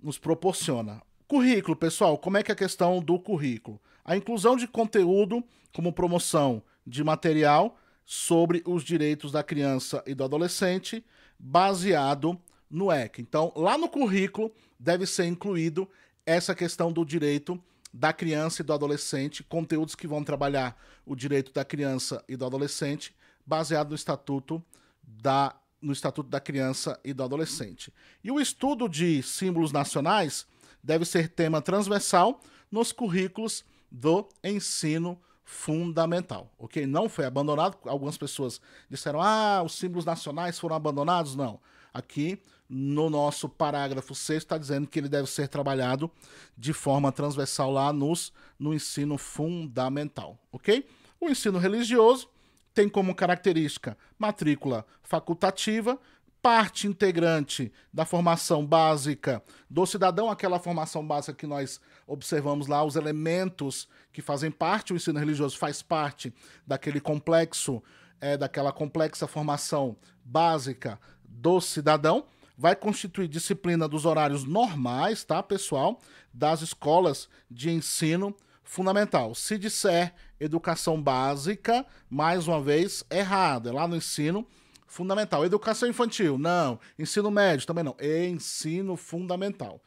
Nos proporciona. Currículo, pessoal, como é que é a questão do currículo? A inclusão de conteúdo como promoção de material sobre os direitos da criança e do adolescente baseado no EC. Então, lá no currículo deve ser incluído essa questão do direito da criança e do adolescente, conteúdos que vão trabalhar o direito da criança e do adolescente, baseado no estatuto da no estatuto da criança e do adolescente. E o estudo de símbolos nacionais deve ser tema transversal nos currículos do ensino fundamental, ok? Não foi abandonado. Algumas pessoas disseram: ah, os símbolos nacionais foram abandonados. Não. Aqui no nosso parágrafo 6 está dizendo que ele deve ser trabalhado de forma transversal lá nos, no ensino fundamental, ok? O ensino religioso tem como característica matrícula facultativa, parte integrante da formação básica do cidadão, aquela formação básica que nós observamos lá, os elementos que fazem parte, o ensino religioso faz parte daquele complexo, é, daquela complexa formação básica do cidadão vai constituir disciplina dos horários normais, tá, pessoal, das escolas de ensino fundamental. Se disser educação básica, mais uma vez, errado, é lá no ensino fundamental. Educação infantil, não. Ensino médio, também não. Ensino fundamental.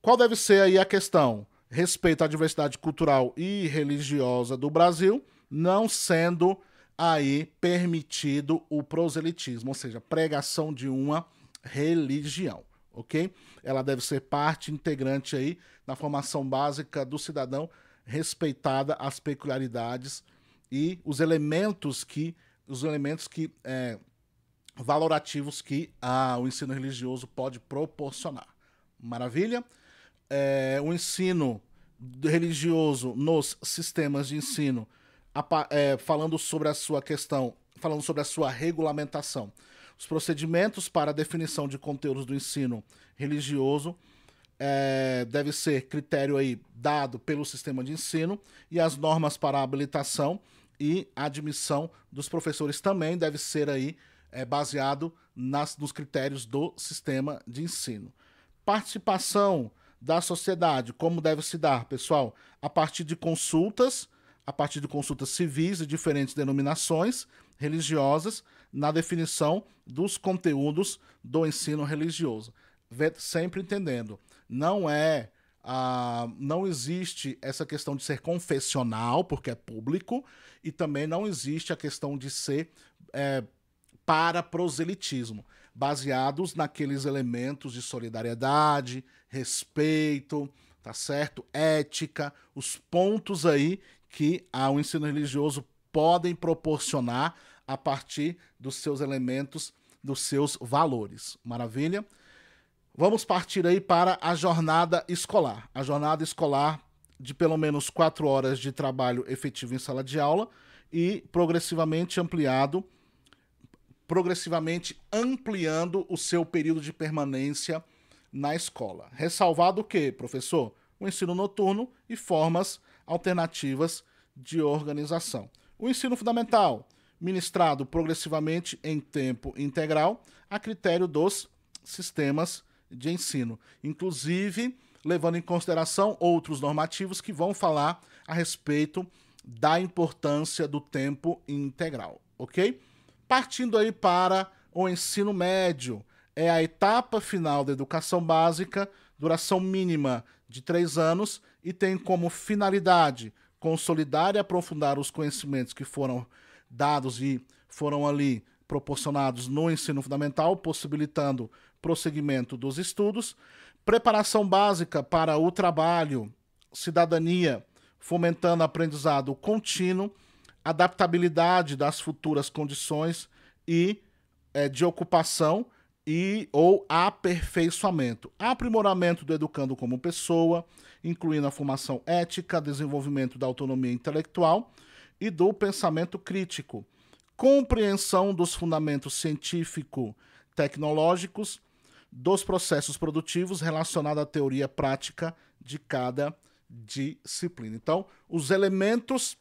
Qual deve ser aí a questão? Respeito à diversidade cultural e religiosa do Brasil, não sendo aí permitido o proselitismo, ou seja, pregação de uma religião, ok? Ela deve ser parte integrante aí na formação básica do cidadão, respeitada as peculiaridades e os elementos que os elementos que é, valorativos que ah, o ensino religioso pode proporcionar. Maravilha? É, o ensino religioso nos sistemas de ensino, é, falando sobre a sua questão, falando sobre a sua regulamentação, os procedimentos para a definição de conteúdos do ensino religioso é, deve ser critério aí dado pelo sistema de ensino e as normas para a habilitação e admissão dos professores também deve ser aí é, baseado nas, nos critérios do sistema de ensino. Participação da sociedade, como deve se dar, pessoal? A partir de consultas, a partir de consultas civis de diferentes denominações religiosas, na definição dos conteúdos do ensino religioso. Sempre entendendo, não é. Ah, não existe essa questão de ser confessional, porque é público, e também não existe a questão de ser é, para proselitismo, baseados naqueles elementos de solidariedade, respeito, tá certo? Ética, os pontos aí que ah, o ensino religioso podem proporcionar a partir dos seus elementos, dos seus valores. Maravilha? Vamos partir aí para a jornada escolar. A jornada escolar de pelo menos quatro horas de trabalho efetivo em sala de aula e progressivamente ampliado, progressivamente ampliando o seu período de permanência na escola. Ressalvado o que, professor? O ensino noturno e formas alternativas de organização. O ensino fundamental, ministrado progressivamente em tempo integral, a critério dos sistemas de ensino, inclusive levando em consideração outros normativos que vão falar a respeito da importância do tempo integral, ok? Partindo aí para o ensino médio, é a etapa final da educação básica, duração mínima de três anos e tem como finalidade consolidar e aprofundar os conhecimentos que foram dados e foram ali proporcionados no ensino fundamental, possibilitando prosseguimento dos estudos, preparação básica para o trabalho, cidadania, fomentando aprendizado contínuo, adaptabilidade das futuras condições e é, de ocupação e ou aperfeiçoamento, aprimoramento do educando como pessoa, incluindo a formação ética, desenvolvimento da autonomia intelectual e do pensamento crítico, compreensão dos fundamentos científico-tecnológicos, dos processos produtivos relacionados à teoria prática de cada disciplina. Então, os elementos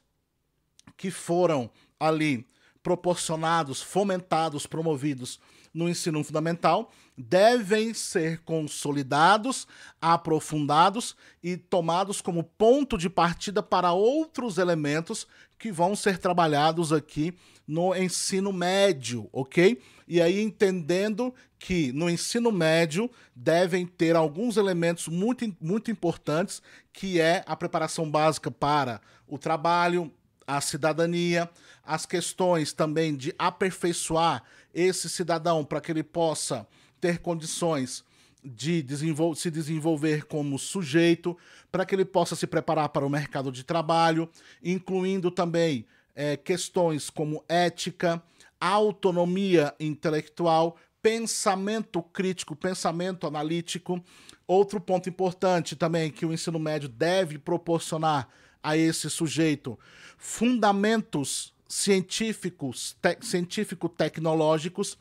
que foram ali proporcionados, fomentados, promovidos no ensino fundamental devem ser consolidados, aprofundados e tomados como ponto de partida para outros elementos que vão ser trabalhados aqui no ensino médio, ok? E aí entendendo que no ensino médio devem ter alguns elementos muito, muito importantes, que é a preparação básica para o trabalho, a cidadania, as questões também de aperfeiçoar esse cidadão para que ele possa ter condições de desenvol se desenvolver como sujeito, para que ele possa se preparar para o mercado de trabalho, incluindo também é, questões como ética, autonomia intelectual, pensamento crítico, pensamento analítico. Outro ponto importante também que o ensino médio deve proporcionar a esse sujeito fundamentos científicos, te científico-tecnológicos,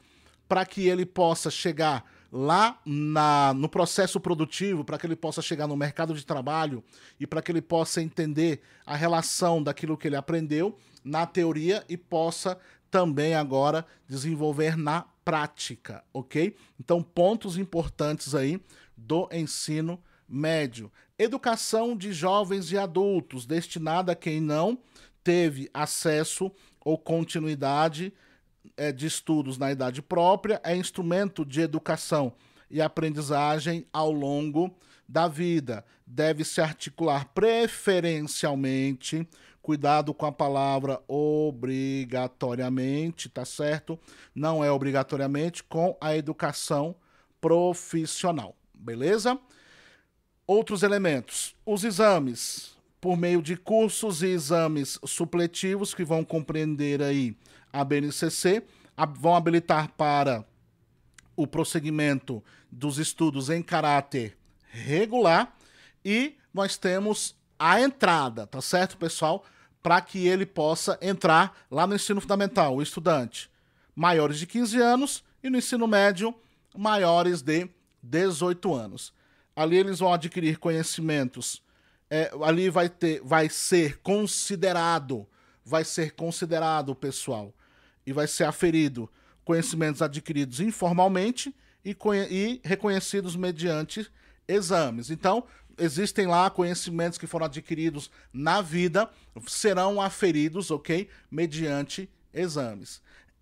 para que ele possa chegar lá na, no processo produtivo, para que ele possa chegar no mercado de trabalho e para que ele possa entender a relação daquilo que ele aprendeu na teoria e possa também agora desenvolver na prática, ok? Então, pontos importantes aí do ensino médio. Educação de jovens e adultos, destinada a quem não teve acesso ou continuidade é, de estudos na idade própria, é instrumento de educação e aprendizagem ao longo da vida. Deve se articular preferencialmente, cuidado com a palavra obrigatoriamente, tá certo? Não é obrigatoriamente com a educação profissional, beleza? Outros elementos: os exames, por meio de cursos e exames supletivos que vão compreender aí a BNCC, vão habilitar para o prosseguimento dos estudos em caráter regular e nós temos a entrada, tá certo, pessoal? Para que ele possa entrar lá no ensino fundamental, o estudante maiores de 15 anos e no ensino médio maiores de 18 anos. Ali eles vão adquirir conhecimentos. É, ali vai ter, vai ser considerado, vai ser considerado, pessoal, e vai ser aferido conhecimentos adquiridos informalmente e, e reconhecidos mediante exames. Então, existem lá conhecimentos que foram adquiridos na vida, serão aferidos, ok? Mediante exames.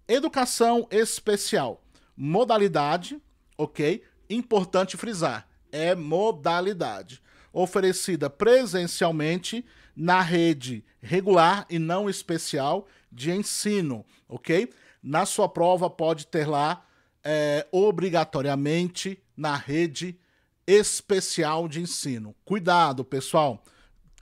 Educação especial. Modalidade, ok? Importante frisar, é modalidade. Oferecida presencialmente na rede regular e não especial de ensino, ok? Na sua prova pode ter lá é, obrigatoriamente na rede especial de ensino. Cuidado, pessoal.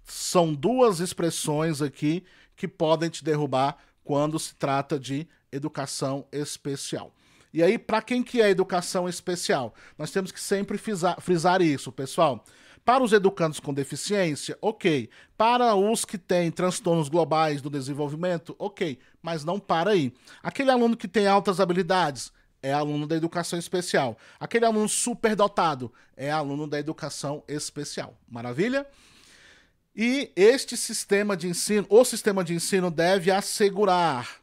São duas expressões aqui que podem te derrubar quando se trata de educação especial. E aí, para quem que é educação especial? Nós temos que sempre frisar, frisar isso, pessoal. Para os educandos com deficiência, ok. Para os que têm transtornos globais do desenvolvimento, ok. Mas não para aí. Aquele aluno que tem altas habilidades é aluno da educação especial. Aquele aluno superdotado é aluno da educação especial. Maravilha? E este sistema de ensino, o sistema de ensino deve assegurar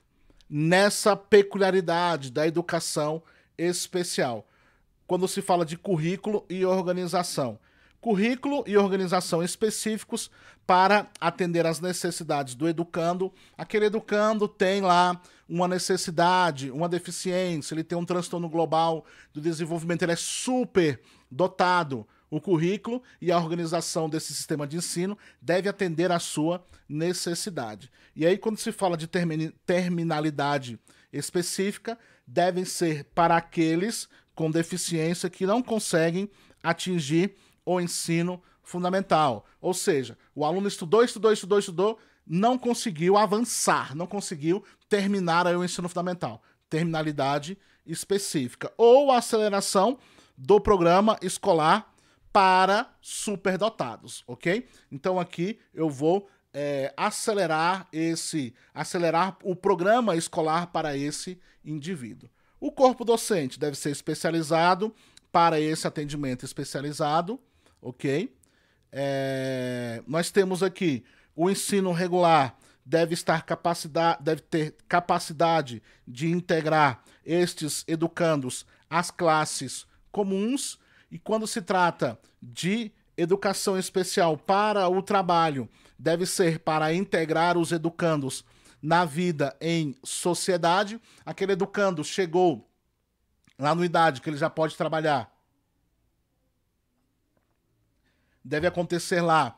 nessa peculiaridade da educação especial. Quando se fala de currículo e organização, currículo e organização específicos para atender às necessidades do educando. Aquele educando tem lá uma necessidade, uma deficiência, ele tem um transtorno global do desenvolvimento, ele é super dotado. O currículo e a organização desse sistema de ensino deve atender à sua necessidade. E aí, quando se fala de termi terminalidade específica, devem ser para aqueles com deficiência que não conseguem atingir o ensino fundamental. Ou seja, o aluno estudou, estudou, estudou, estudou, não conseguiu avançar, não conseguiu terminar o ensino fundamental. Terminalidade específica. Ou a aceleração do programa escolar para superdotados, ok? Então aqui eu vou é, acelerar esse, acelerar o programa escolar para esse indivíduo. O corpo docente deve ser especializado para esse atendimento especializado ok? É, nós temos aqui o ensino regular deve estar capacidade, deve ter capacidade de integrar estes educandos às classes comuns e quando se trata de educação especial para o trabalho, deve ser para integrar os educandos na vida em sociedade. Aquele educando chegou lá no idade que ele já pode trabalhar Deve acontecer lá.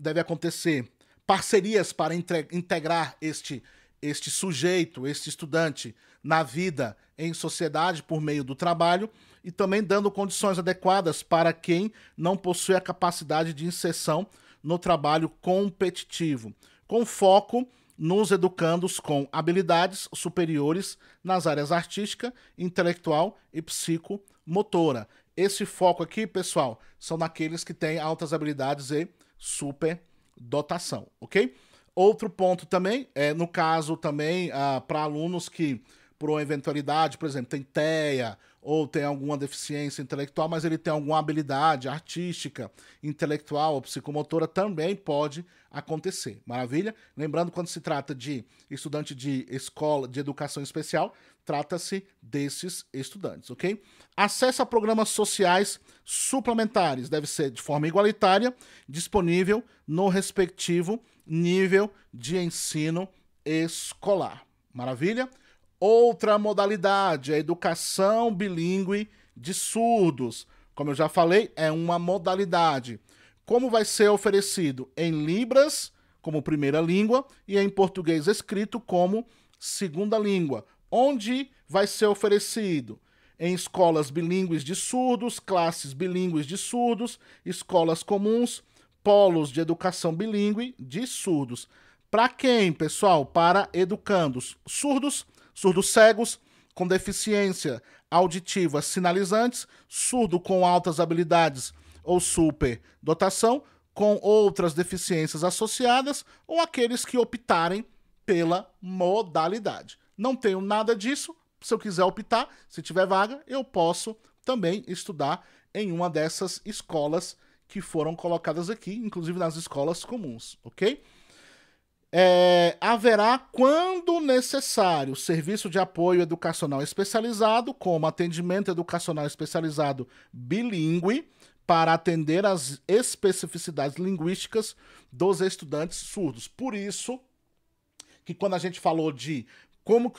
deve acontecer parcerias para integrar este, este sujeito, este estudante, na vida em sociedade por meio do trabalho e também dando condições adequadas para quem não possui a capacidade de inserção no trabalho competitivo, com foco nos educandos com habilidades superiores nas áreas artística, intelectual e psicomotora. Esse foco aqui, pessoal, são naqueles que têm altas habilidades e super dotação, ok? Outro ponto também, é, no caso também, ah, para alunos que, por uma eventualidade, por exemplo, tem TEA ou tem alguma deficiência intelectual, mas ele tem alguma habilidade artística, intelectual ou psicomotora, também pode acontecer. Maravilha? Lembrando, quando se trata de estudante de escola de educação especial, trata-se desses estudantes, ok? Acesso a programas sociais suplementares deve ser de forma igualitária, disponível no respectivo nível de ensino escolar. Maravilha? Outra modalidade, a educação bilíngue de surdos. Como eu já falei, é uma modalidade. Como vai ser oferecido? Em Libras, como primeira língua, e em português escrito como segunda língua. Onde vai ser oferecido? Em escolas bilíngues de surdos, classes bilíngues de surdos, escolas comuns, polos de educação bilíngue de surdos. Para quem, pessoal? Para educandos surdos surdos cegos com deficiência auditiva sinalizantes, surdo com altas habilidades ou superdotação, com outras deficiências associadas ou aqueles que optarem pela modalidade. Não tenho nada disso. Se eu quiser optar, se tiver vaga, eu posso também estudar em uma dessas escolas que foram colocadas aqui, inclusive nas escolas comuns, ok? É, haverá, quando necessário, serviço de apoio educacional especializado, como atendimento educacional especializado bilíngue, para atender às especificidades linguísticas dos estudantes surdos. Por isso que quando a gente falou de como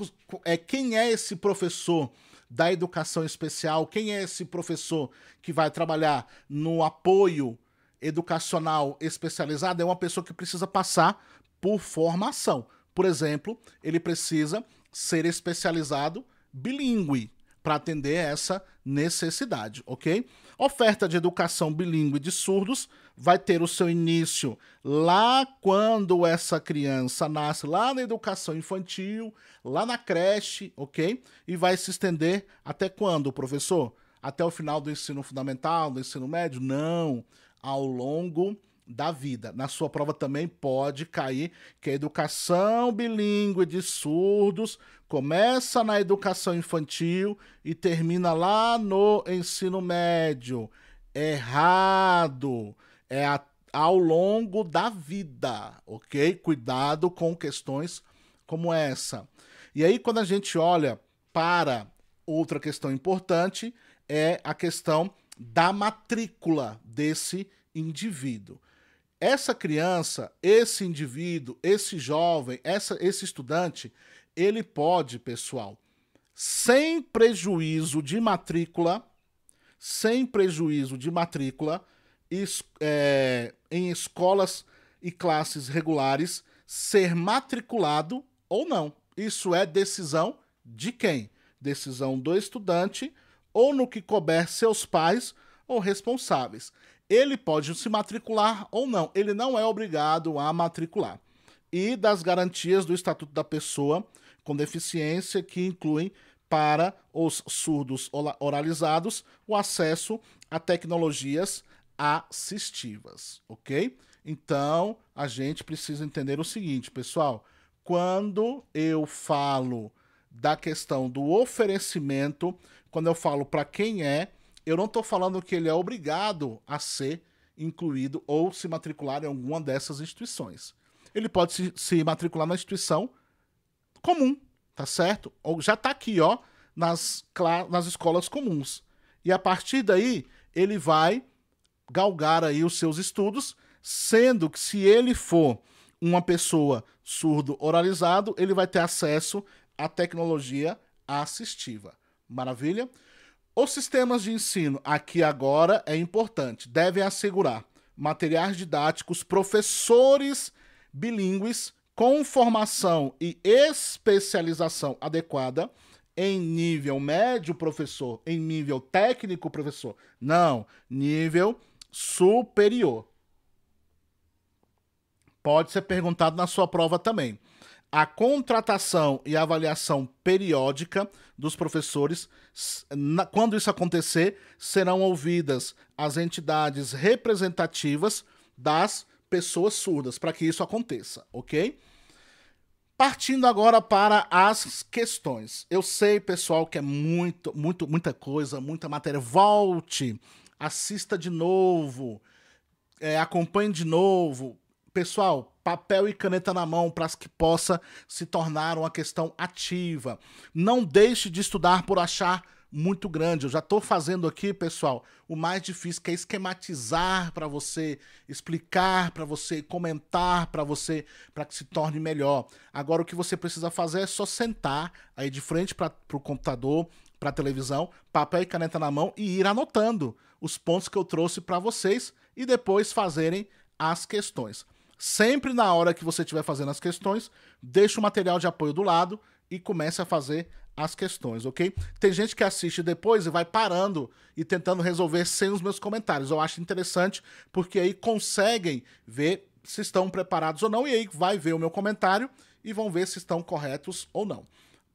é quem é esse professor da educação especial, quem é esse professor que vai trabalhar no apoio educacional especializado, é uma pessoa que precisa passar por formação. Por exemplo, ele precisa ser especializado bilíngue para atender essa necessidade, ok? Oferta de educação bilíngue de surdos vai ter o seu início lá quando essa criança nasce, lá na educação infantil, lá na creche, ok? E vai se estender até quando, professor? Até o final do ensino fundamental, do ensino médio? Não, ao longo da vida. Na sua prova também pode cair que a educação bilíngue de surdos começa na educação infantil e termina lá no ensino médio. Errado. É a, ao longo da vida, ok? Cuidado com questões como essa. E aí, quando a gente olha para outra questão importante, é a questão da matrícula desse indivíduo. Essa criança, esse indivíduo, esse jovem, essa, esse estudante, ele pode, pessoal, sem prejuízo de matrícula, sem prejuízo de matrícula, es, é, em escolas e classes regulares, ser matriculado ou não. Isso é decisão de quem? Decisão do estudante ou no que couber seus pais ou responsáveis. Ele pode se matricular ou não, ele não é obrigado a matricular. E das garantias do Estatuto da Pessoa com Deficiência, que incluem para os surdos oralizados o acesso a tecnologias assistivas, ok? Então, a gente precisa entender o seguinte, pessoal. Quando eu falo da questão do oferecimento, quando eu falo para quem é, eu não estou falando que ele é obrigado a ser incluído ou se matricular em alguma dessas instituições. Ele pode se, se matricular na instituição comum, tá certo? Ou já está aqui, ó, nas, nas escolas comuns. E a partir daí, ele vai galgar aí os seus estudos, sendo que se ele for uma pessoa surdo oralizado, ele vai ter acesso à tecnologia assistiva. Maravilha? Os sistemas de ensino aqui agora é importante, devem assegurar materiais didáticos, professores bilíngues com formação e especialização adequada em nível médio professor, em nível técnico professor. Não, nível superior. Pode ser perguntado na sua prova também a contratação e avaliação periódica dos professores. Na, quando isso acontecer, serão ouvidas as entidades representativas das pessoas surdas, para que isso aconteça, ok? Partindo agora para as questões. Eu sei, pessoal, que é muito, muito, muita coisa, muita matéria. Volte, assista de novo, é, acompanhe de novo, pessoal, papel e caneta na mão para que possa se tornar uma questão ativa. Não deixe de estudar por achar muito grande. Eu já estou fazendo aqui, pessoal, o mais difícil que é esquematizar para você, explicar para você, comentar para você, para que se torne melhor. Agora o que você precisa fazer é só sentar aí de frente para o computador, para a televisão, papel e caneta na mão e ir anotando os pontos que eu trouxe para vocês e depois fazerem as questões sempre na hora que você estiver fazendo as questões, deixa o material de apoio do lado e comece a fazer as questões, ok? Tem gente que assiste depois e vai parando e tentando resolver sem os meus comentários. Eu acho interessante porque aí conseguem ver se estão preparados ou não e aí vai ver o meu comentário e vão ver se estão corretos ou não.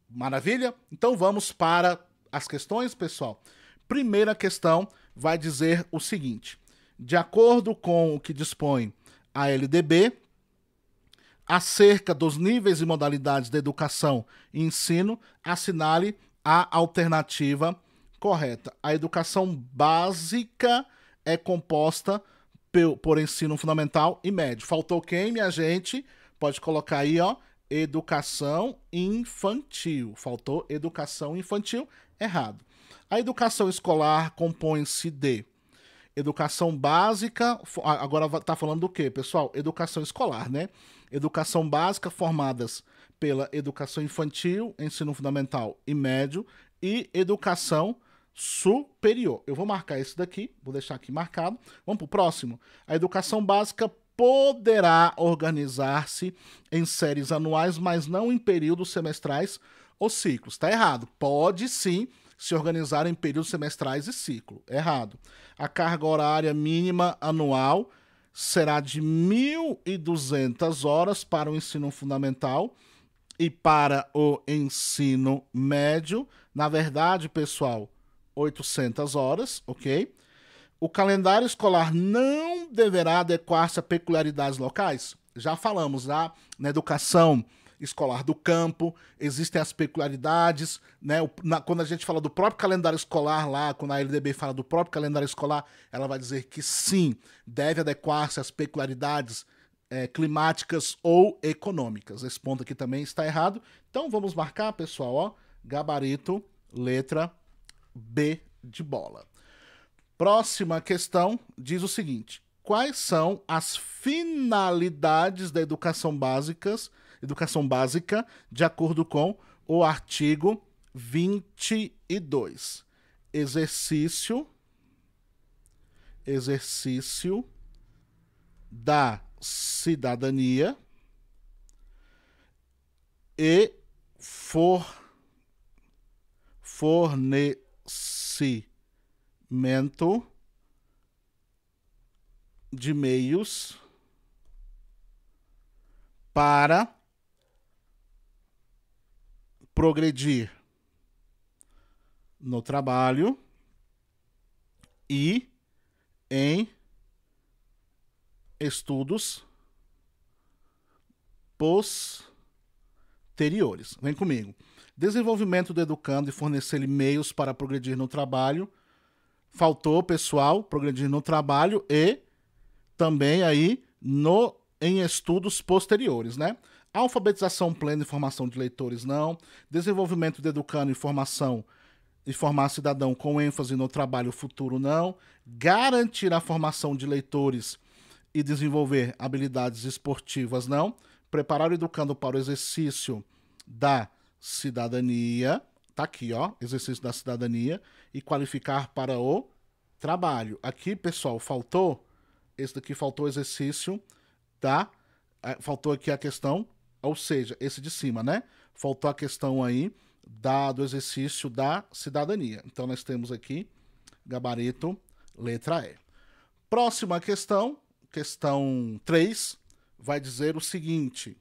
Maravilha? Então vamos para as questões, pessoal. Primeira questão vai dizer o seguinte: de acordo com o que dispõe a LDB, acerca dos níveis e modalidades de educação e ensino, assinale a alternativa correta. A educação básica é composta por ensino fundamental e médio. Faltou quem, minha gente? Pode colocar aí, ó, educação infantil. Faltou educação infantil, errado. A educação escolar compõe-se de educação básica, agora está falando do quê, pessoal? Educação escolar, né? Educação básica formadas pela educação infantil, ensino fundamental e médio e educação superior. Eu vou marcar isso daqui, vou deixar aqui marcado. Vamos para o próximo. A educação básica poderá organizar-se em séries anuais, mas não em períodos semestrais ou ciclos. Está errado. Pode sim se organizar em períodos semestrais e ciclo. Errado. A carga horária mínima anual será de 1.200 horas para o ensino fundamental e para o ensino médio. Na verdade, pessoal, 800 horas, ok? O calendário escolar não deverá adequar-se a peculiaridades locais. Já falamos, tá? Né? Na educação escolar do campo, existem as peculiaridades, né? O, na, quando a gente fala do próprio calendário escolar lá, quando a LDB fala do próprio calendário escolar, ela vai dizer que sim, deve adequar-se às peculiaridades é, climáticas ou econômicas. Esse ponto aqui também está errado. Então vamos marcar, pessoal, ó, gabarito, letra B de bola. Próxima questão diz o seguinte: quais são as finalidades da educação básicas educação básica, de acordo com o artigo 22. Exercício exercício da cidadania e for fornecimento de meios para progredir no trabalho e em estudos posteriores. Vem comigo. Desenvolvimento do educando e fornecer-lhe meios para progredir no trabalho. Faltou, pessoal, progredir no trabalho e também aí no em estudos posteriores, né? alfabetização plena e formação de leitores, não, desenvolvimento de educando e formação e formar cidadão com ênfase no trabalho futuro, não, garantir a formação de leitores e desenvolver habilidades esportivas, não, preparar o educando para o exercício da cidadania, tá aqui, ó, exercício da cidadania e qualificar para o trabalho. Aqui, pessoal, faltou esse daqui faltou o exercício da tá? é, faltou aqui a questão ou seja, esse de cima, né? Faltou a questão aí da, do exercício da cidadania. Então nós temos aqui gabarito letra E. Próxima questão, questão 3, vai dizer o seguinte: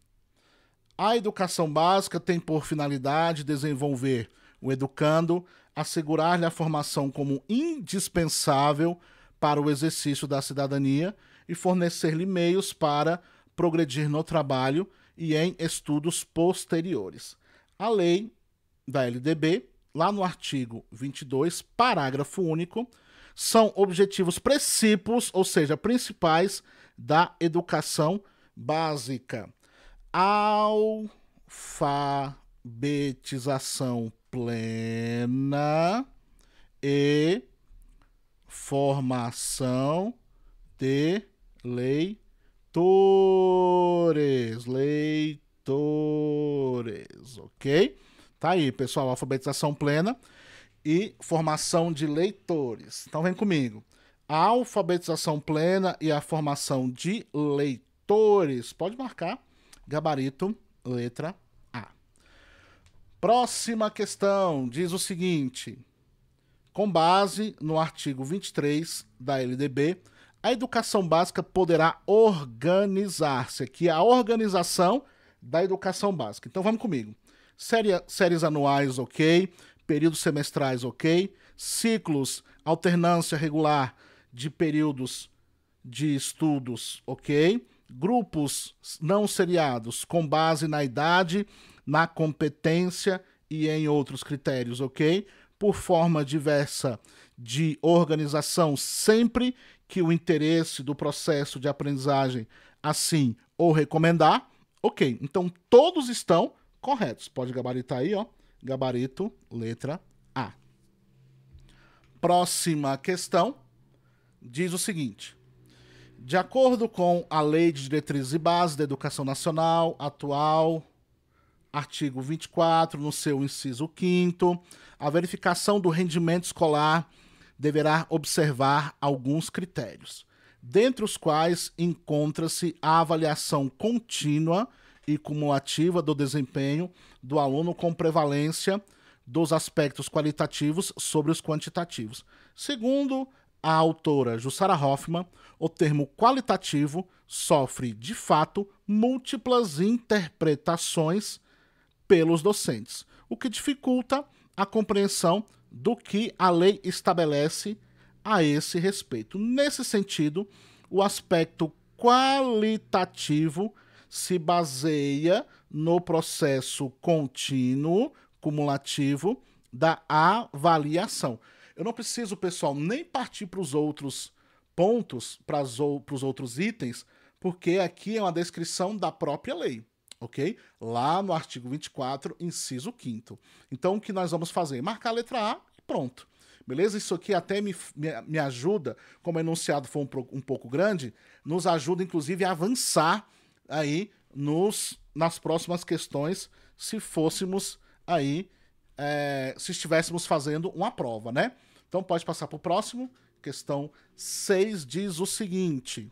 A educação básica tem por finalidade desenvolver o educando, assegurar-lhe a formação como indispensável para o exercício da cidadania e fornecer-lhe meios para progredir no trabalho e em estudos posteriores. A lei da LDB, lá no artigo 22, parágrafo único, são objetivos principais, ou seja, principais da educação básica. Alfabetização plena e formação de lei leitores, leitores, ok? Tá aí, pessoal, alfabetização plena e formação de leitores. Então vem comigo. A alfabetização plena e a formação de leitores. Pode marcar. Gabarito, letra A. Próxima questão diz o seguinte: com base no artigo 23 da LDB, a educação básica poderá organizar-se, aqui é a organização da educação básica. Então vamos comigo. Séria, séries anuais, ok. Períodos semestrais, ok. Ciclos, alternância regular de períodos de estudos, ok. Grupos não seriados, com base na idade, na competência e em outros critérios, ok? Por forma diversa de organização, sempre que o interesse do processo de aprendizagem assim ou recomendar, ok. Então todos estão corretos. Pode gabaritar aí, ó. Gabarito, letra A. Próxima questão diz o seguinte: de acordo com a Lei de Diretrizes e Bases da Educação Nacional, atual, artigo 24, no seu inciso 5, a verificação do rendimento escolar deverá observar alguns critérios, dentre os quais encontra-se a avaliação contínua e cumulativa do desempenho do aluno com prevalência dos aspectos qualitativos sobre os quantitativos. Segundo a autora Jussara Hoffman, o termo qualitativo sofre, de fato, múltiplas interpretações pelos docentes, o que dificulta a compreensão do que a lei estabelece a esse respeito. Nesse sentido, o aspecto qualitativo se baseia no processo contínuo, cumulativo da avaliação. Eu não preciso, pessoal, nem partir para os outros pontos, para os outros itens, porque aqui é uma descrição da própria lei ok? Lá no artigo 24, inciso 5 Então, o que nós vamos fazer? Marcar a letra A e pronto. Beleza? Isso aqui até me, me, me ajuda, como o enunciado foi um, um, pouco grande, nos ajuda, inclusive, a avançar aí nos, nas próximas questões, se fôssemos aí, é, se estivéssemos fazendo uma prova, né? Então, pode passar para o próximo. Questão 6 diz o seguinte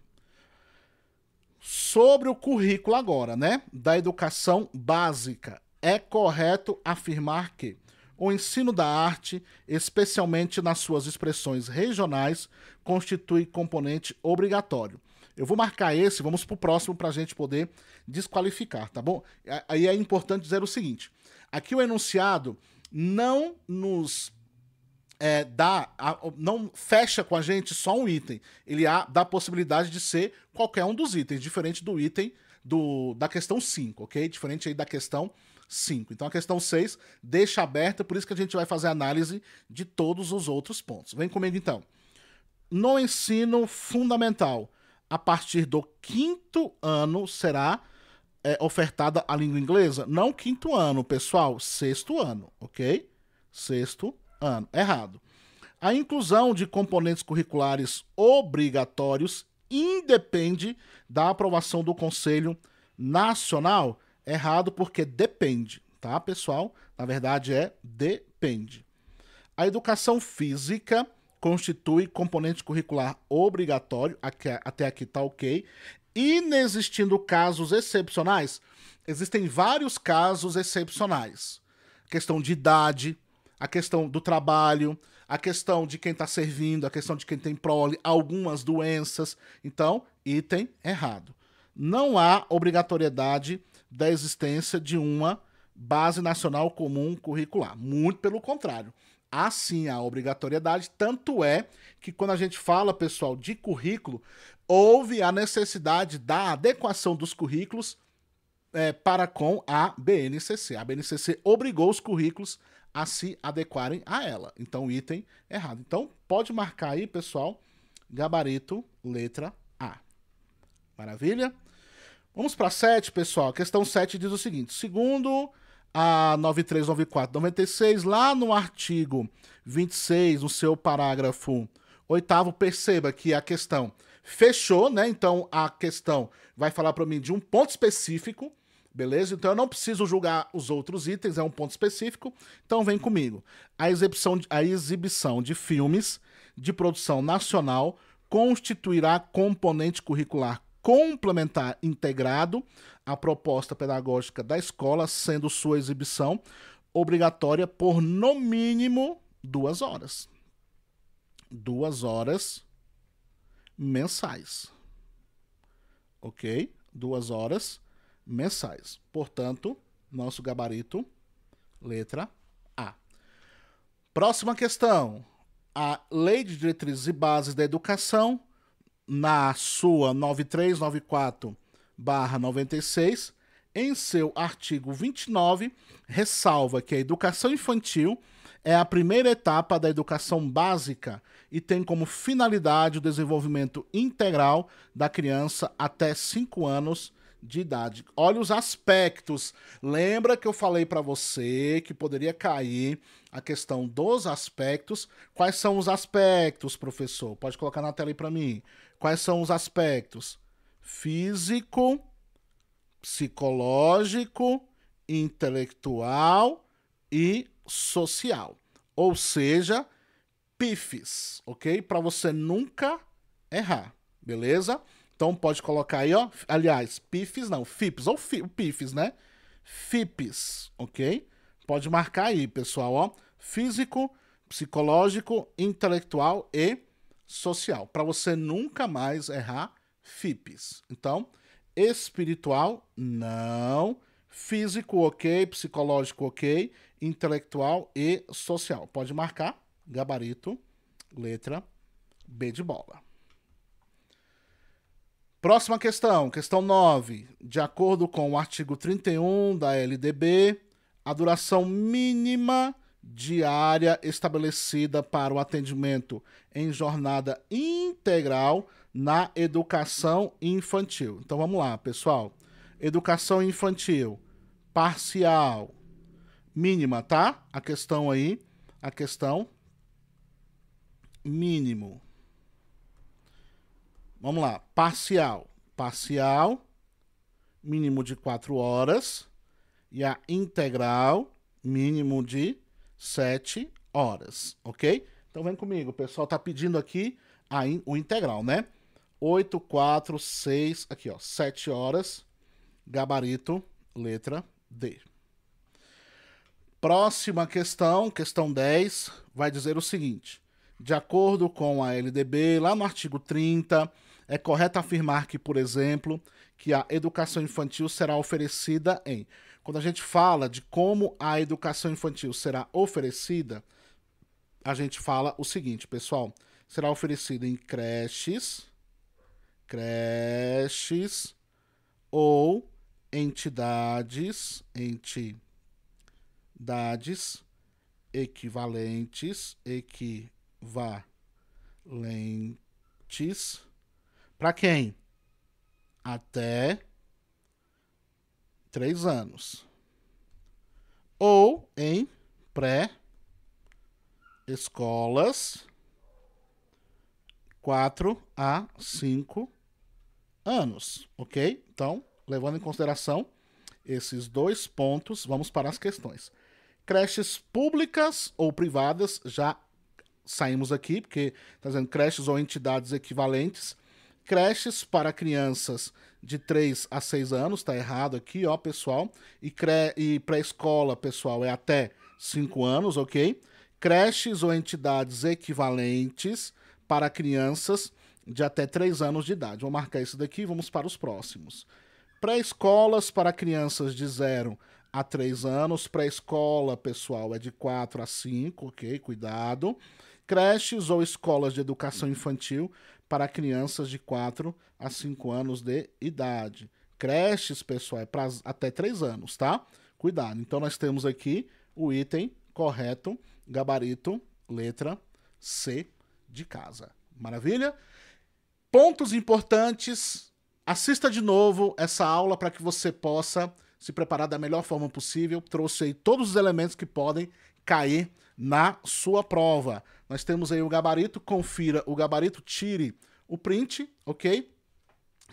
sobre o currículo agora, né? Da educação básica. É correto afirmar que o ensino da arte, especialmente nas suas expressões regionais, constitui componente obrigatório. Eu vou marcar esse, vamos para o próximo para a gente poder desqualificar, tá bom? Aí é importante dizer o seguinte: aqui o enunciado não nos é, dá, a, não fecha com a gente só um item. Ele a, dá a possibilidade de ser qualquer um dos itens, diferente do item do, da questão 5, ok? Diferente aí da questão 5. Então a questão 6 deixa aberta, por isso que a gente vai fazer análise de todos os outros pontos. Vem comigo então. No ensino fundamental, a partir do quinto ano será é, ofertada a língua inglesa? Não quinto ano, pessoal, sexto ano, ok? Sexto ano. Errado. A inclusão de componentes curriculares obrigatórios independe da aprovação do Conselho Nacional. Errado porque depende, tá, pessoal? Na verdade é depende. A educação física constitui componente curricular obrigatório, até aqui tá ok, inexistindo casos excepcionais. Existem vários casos excepcionais. Questão de idade, a questão do trabalho, a questão de quem está servindo, a questão de quem tem prole, algumas doenças. Então, item errado. Não há obrigatoriedade da existência de uma base nacional comum curricular. Muito pelo contrário. Há sim a obrigatoriedade, tanto é que quando a gente fala, pessoal, de currículo, houve a necessidade da adequação dos currículos é, para com a BNCC. A BNCC obrigou os currículos a se adequarem a ela. Então, item errado. Então, pode marcar aí, pessoal, gabarito, letra A. Maravilha? Vamos para 7, pessoal. A questão 7 diz o seguinte: segundo a 9394 96, lá no artigo 26, no seu parágrafo oitavo, perceba que a questão fechou, né? Então a questão vai falar para mim de um ponto específico Beleza? Então eu não preciso julgar os outros itens, é um ponto específico. Então vem comigo. A exibição de, a exibição de filmes de produção nacional constituirá componente curricular complementar integrado à proposta pedagógica da escola, sendo sua exibição obrigatória por no mínimo duas horas. Duas horas mensais. Ok? Duas horas mensais. Portanto, nosso gabarito, letra A. Próxima questão. A Lei de Diretrizes e Bases da Educação, na sua 9394-96, em seu artigo 29, ressalva que a educação infantil é a primeira etapa da educação básica e tem como finalidade o desenvolvimento integral da criança até 5 anos de idade. Olha os aspectos. Lembra que eu falei para você que poderia cair a questão dos aspectos? Quais são os aspectos, professor? Pode colocar na tela aí para mim. Quais são os aspectos? Físico, psicológico, intelectual e social. Ou seja, PIFs, ok? Para você nunca errar, beleza? Então pode colocar aí, ó. Aliás, PIFs não, FIPs ou fi, PIFs, né? FIPs, ok? Pode marcar aí, pessoal, ó. Físico, psicológico, intelectual e social. Para você nunca mais errar FIPs. Então, espiritual, não. Físico, ok. Psicológico, ok. Intelectual e social. Pode marcar. Gabarito, letra B de bola. Próxima questão, questão 9. De acordo com o artigo 31 da LDB, a duração mínima diária estabelecida para o atendimento em jornada integral na educação infantil. Então vamos lá, pessoal. Educação infantil parcial mínima, tá? A questão aí, a questão mínimo. Vamos lá, parcial. Parcial, mínimo de 4 horas. E a integral, mínimo de 7 horas, ok? Então vem comigo, o pessoal está pedindo aqui a in, o integral, né? 8, 4, 6, aqui ó, 7 horas, gabarito, letra D. Próxima questão, questão 10, vai dizer o seguinte. De acordo com a LDB, lá no artigo 30 é correto afirmar que, por exemplo, que a educação infantil será oferecida em. Quando a gente fala de como a educação infantil será oferecida, a gente fala o seguinte, pessoal: será oferecida em creches, creches ou entidades, entidades equivalentes, equivalentes para quem? Até três anos. Ou em pré-escolas, quatro a cinco anos, ok? Então, levando em consideração esses dois pontos, vamos para as questões. Creches públicas ou privadas, já saímos aqui, porque está dizendo creches ou entidades equivalentes creches para crianças de 3 a 6 anos, tá errado aqui, ó, pessoal. E, e pré-escola, pessoal, é até 5 anos, ok? Creches ou entidades equivalentes para crianças de até 3 anos de idade. Vou marcar isso daqui e vamos para os próximos. Pré-escolas para crianças de 0 a 3 anos. Pré-escola, pessoal, é de 4 a 5, ok? Cuidado. Creches ou escolas de educação infantil para crianças de 4 a 5 anos de idade. Creches, pessoal, é para até 3 anos, tá? Cuidado. Então nós temos aqui o item correto, gabarito, letra C de casa. Maravilha? Pontos importantes. Assista de novo essa aula para que você possa se preparar da melhor forma possível. Trouxe aí todos os elementos que podem cair na sua prova. Nós temos aí o gabarito, confira o gabarito, tire o print, ok?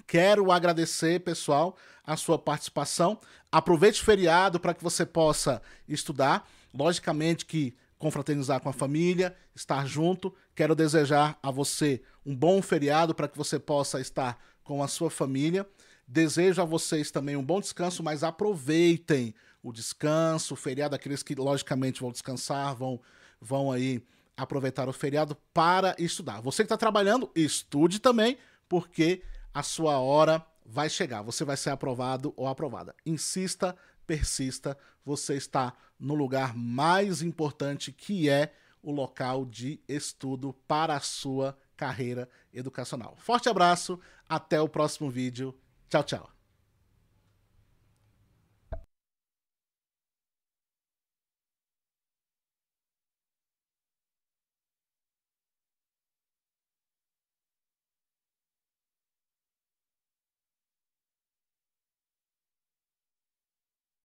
Quero agradecer, pessoal, a sua participação. Aproveite o feriado para que você possa estudar. Logicamente que confraternizar com a família, estar junto. Quero desejar a você um bom feriado para que você possa estar com a sua família. Desejo a vocês também um bom descanso, mas aproveitem o descanso, o feriado, aqueles que logicamente vão descansar, vão, vão aí aproveitar o feriado para estudar. Você que está trabalhando, estude também, porque a sua hora vai chegar. Você vai ser aprovado ou aprovada. Insista, persista, você está no lugar mais importante que é o local de estudo para a sua carreira educacional. Forte abraço, até o próximo vídeo. Tchau, tchau.